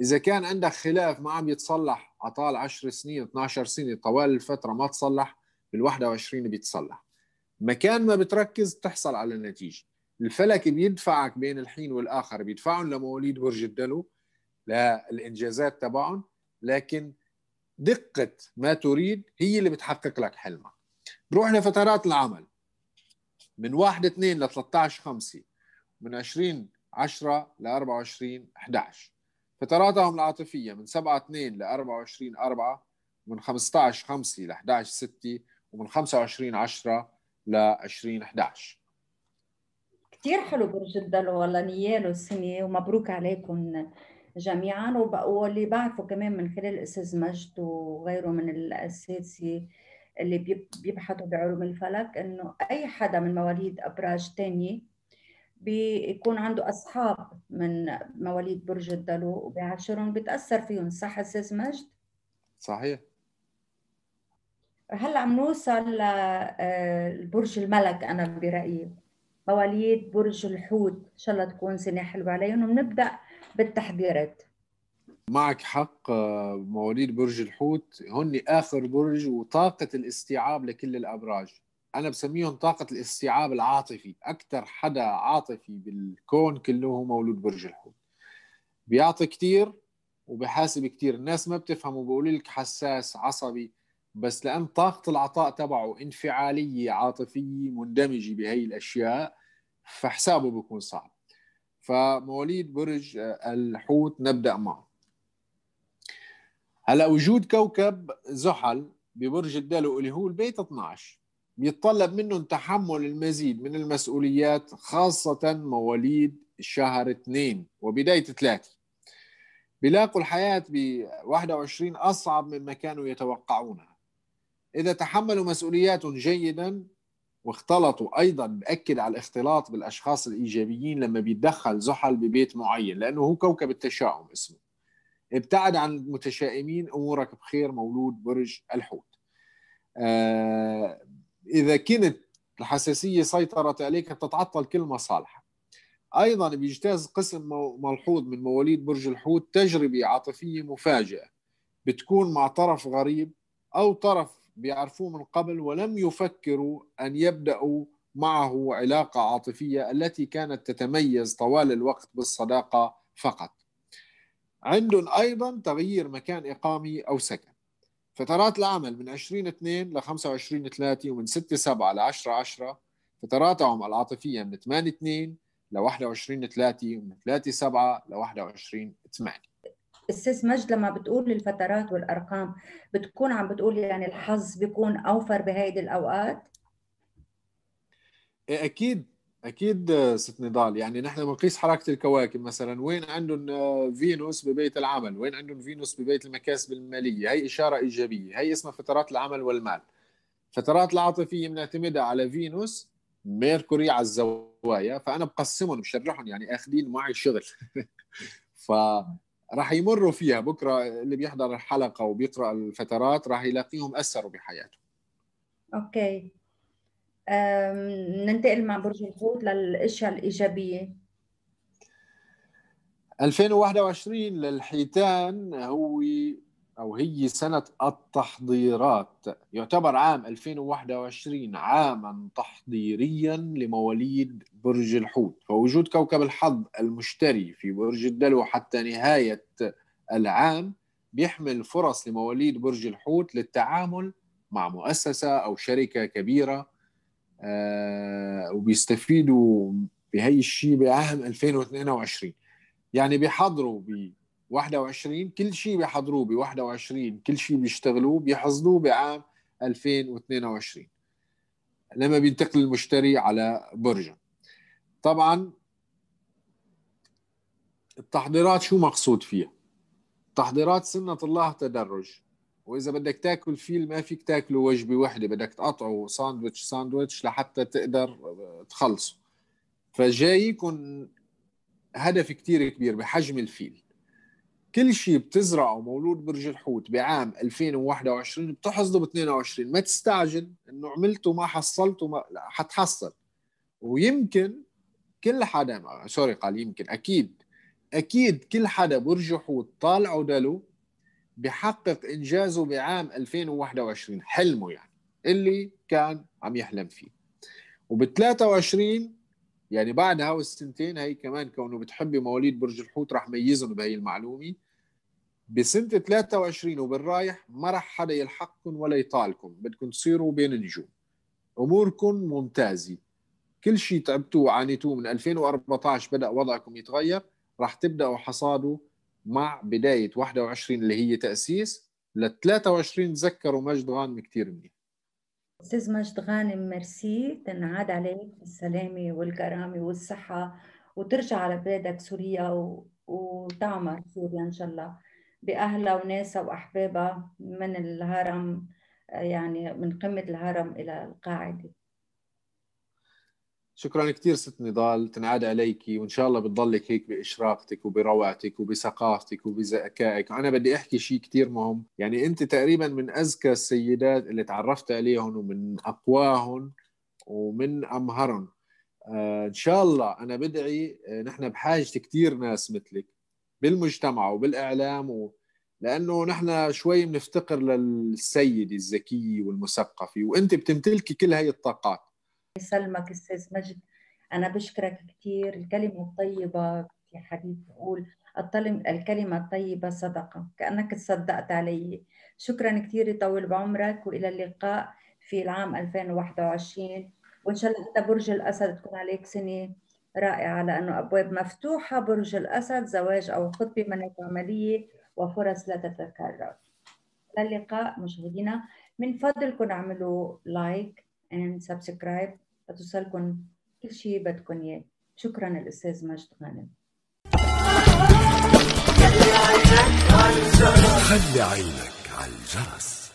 اذا كان عندك خلاف ما عم يتصلح عطال 10 سنين 12 سنه طوال الفتره ما تصلح بال 21 بيتصلح مكان ما بتركز بتحصل على النتيجه الفلك بيدفعك بين الحين والاخر بيدفعهم لمواليد برج الدلو للانجازات تبعهم لكن دقه ما تريد هي اللي بتحقق لك حلمك بروح لفترات العمل من 1 2 ل 13 5 من 20 10 ل 24 11 فتراتهم العاطفية من 7 2 ل 24 4 من 15 5 ل 11 6 ومن 25 10 ل 20 11 كثير حلو برج الدلو والله نياله السنة ومبروك عليكم جميعا واللي بعرفه كمان من خلال الاستاذ مجد وغيره من الاساتذه اللي بيبحثوا بعلوم الفلك انه اي حدا من مواليد ابراج ثانيه بيكون عنده اصحاب من مواليد برج الدلو وبيعاشرهم بتاثر فيهم صح استاذ مجد؟ صحيح هلا عم نوصل لبرج آه، الملك انا برايي مواليد برج الحوت ان شاء الله تكون سنه حلوه عليهم وبنبدا بالتحضيرات معك حق آه، مواليد برج الحوت هن اخر برج وطاقه الاستيعاب لكل الابراج انا بسميهم طاقه الاستيعاب العاطفي اكثر حدا عاطفي بالكون كله هو مولود برج الحوت بيعطي كثير وبحاسب كثير الناس ما بتفهم وبقول لك حساس عصبي بس لان طاقه العطاء تبعه انفعاليه عاطفيه مندمجه بهي الاشياء فحسابه بيكون صعب فمواليد برج آه، الحوت نبدا معه هلا وجود كوكب زحل ببرج الدلو اللي هو البيت 12 بيتطلب منهم تحمل المزيد من المسؤوليات خاصة مواليد شهر اثنين وبداية ثلاثة بيلاقوا الحياة ب 21 أصعب مما كانوا يتوقعونها إذا تحملوا مسؤولياتهم جيدا واختلطوا ايضا باكد على الاختلاط بالاشخاص الايجابيين لما بيتدخل زحل ببيت معين لانه هو كوكب التشاؤم اسمه ابتعد عن المتشائمين امورك بخير مولود برج الحوت آه اذا كنت الحساسيه سيطرت عليك بتتعطل كل مصالحك ايضا بيجتاز قسم ملحوظ من مواليد برج الحوت تجربه عاطفيه مفاجئه بتكون مع طرف غريب او طرف بيعرفوه من قبل ولم يفكروا أن يبدأوا معه علاقة عاطفية التي كانت تتميز طوال الوقت بالصداقة فقط عندهم أيضا تغيير مكان إقامي أو سكن فترات العمل من 20 2 ل 25 3 ومن 6 7 ل 10 10 فتراتهم العاطفية من 8 2 ل 21 3 ومن 3 7 ل 21 8 استاذ مجد لما بتقول الفترات والارقام بتكون عم بتقول يعني الحظ بيكون اوفر بهيدي الاوقات إيه، اكيد اكيد آه، ست نضال يعني نحن بنقيس حركه الكواكب مثلا وين عندهم آه، فينوس ببيت العمل وين عندهم فينوس ببيت المكاسب الماليه هي اشاره ايجابيه هي اسمها فترات العمل والمال فترات العاطفيه بنعتمدها على فينوس ميركوري على الزوايا فانا بقسمهم بشرحهم يعني اخذين معي شغل ف راح يمروا فيها بكره اللي بيحضر الحلقه وبيقرا الفترات راح يلاقيهم اثروا بحياته اوكي ننتقل مع برج الحوت للاشياء الايجابيه 2021 للحيتان هو او هي سنه التحضيرات يعتبر عام 2021 عاما تحضيريا لمواليد برج الحوت فوجود كوكب الحظ المشتري في برج الدلو حتى نهايه العام بيحمل فرص لمواليد برج الحوت للتعامل مع مؤسسه او شركه كبيره آه وبيستفيدوا بهي الشيء بعام 2022 يعني بيحضروا بي 21 كل شيء بيحضروه ب 21 كل شيء بيشتغلوه بيحصدوه بعام 2022 لما بينتقل المشتري على برجه طبعا التحضيرات شو مقصود فيها تحضيرات سنة الله تدرج وإذا بدك تاكل فيل ما فيك تاكله وجبة وحدة بدك تقطعه ساندويتش ساندويتش لحتى تقدر تخلصه فجاي يكون هدف كتير كبير بحجم الفيل كل شيء بتزرعه مولود برج الحوت بعام 2021 بتحصده ب 22 ما تستعجل انه عملته ما حصلته ما لا حتحصل ويمكن كل حدا سوري قال يمكن اكيد اكيد كل حدا برج حوت طالع ودلو بحقق انجازه بعام 2021 حلمه يعني اللي كان عم يحلم فيه وب 23 يعني بعد هاو السنتين هي كمان كونه بتحبي مواليد برج الحوت رح ميزهم بهي المعلومه بسنه 23 وبالرايح ما رح حدا يلحقكم ولا يطالكم بدكم تصيروا بين النجوم اموركم ممتازه كل شيء تعبتوه وعانيتوه من 2014 بدا وضعكم يتغير رح تبداوا حصاده مع بدايه 21 اللي هي تاسيس ل 23 تذكروا مجد غانم كثير منيح أستاذ مجد غانم ميرسي تنعاد عليك بالسلامة والكرامة والصحة وترجع على بلادك سوريا و... وتعمر سوريا إن شاء الله بأهلها وناسها وأحبابها من الهرم يعني من قمة الهرم إلى القاعدة شكرا كثير ست نضال تنعاد عليك وان شاء الله بتضلك هيك باشراقتك وبروعتك وبثقافتك وبذكائك انا بدي احكي شيء كثير مهم يعني انت تقريبا من اذكى السيدات اللي تعرفت عليهم ومن اقواهم ومن امهرهم آه، ان شاء الله انا بدعي آه، نحن بحاجه كثير ناس مثلك بالمجتمع وبالاعلام و... لانه نحن شوي بنفتقر للسيد الذكي والمثقفي وانت بتمتلكي كل هاي الطاقات يسلمك استاذ مجد انا بشكرك كثير الكلمه الطيبه يا حبيبي بقول الكلمه الطيبه صدقه كانك تصدقت علي شكرا كثير يطول بعمرك والى اللقاء في العام 2021 وان شاء الله حتى برج الاسد تكون عليك سنه رائعه لانه ابواب مفتوحه برج الاسد زواج او خطبه منك عمليه وفرص لا تتكرر للقاء مشاهدينا من فضلكم اعملوا لايك and subscribe لتوصلكم كل شيء بدكم اياه شكرا الاستاذ مجد غانم خلي عينك على الجرس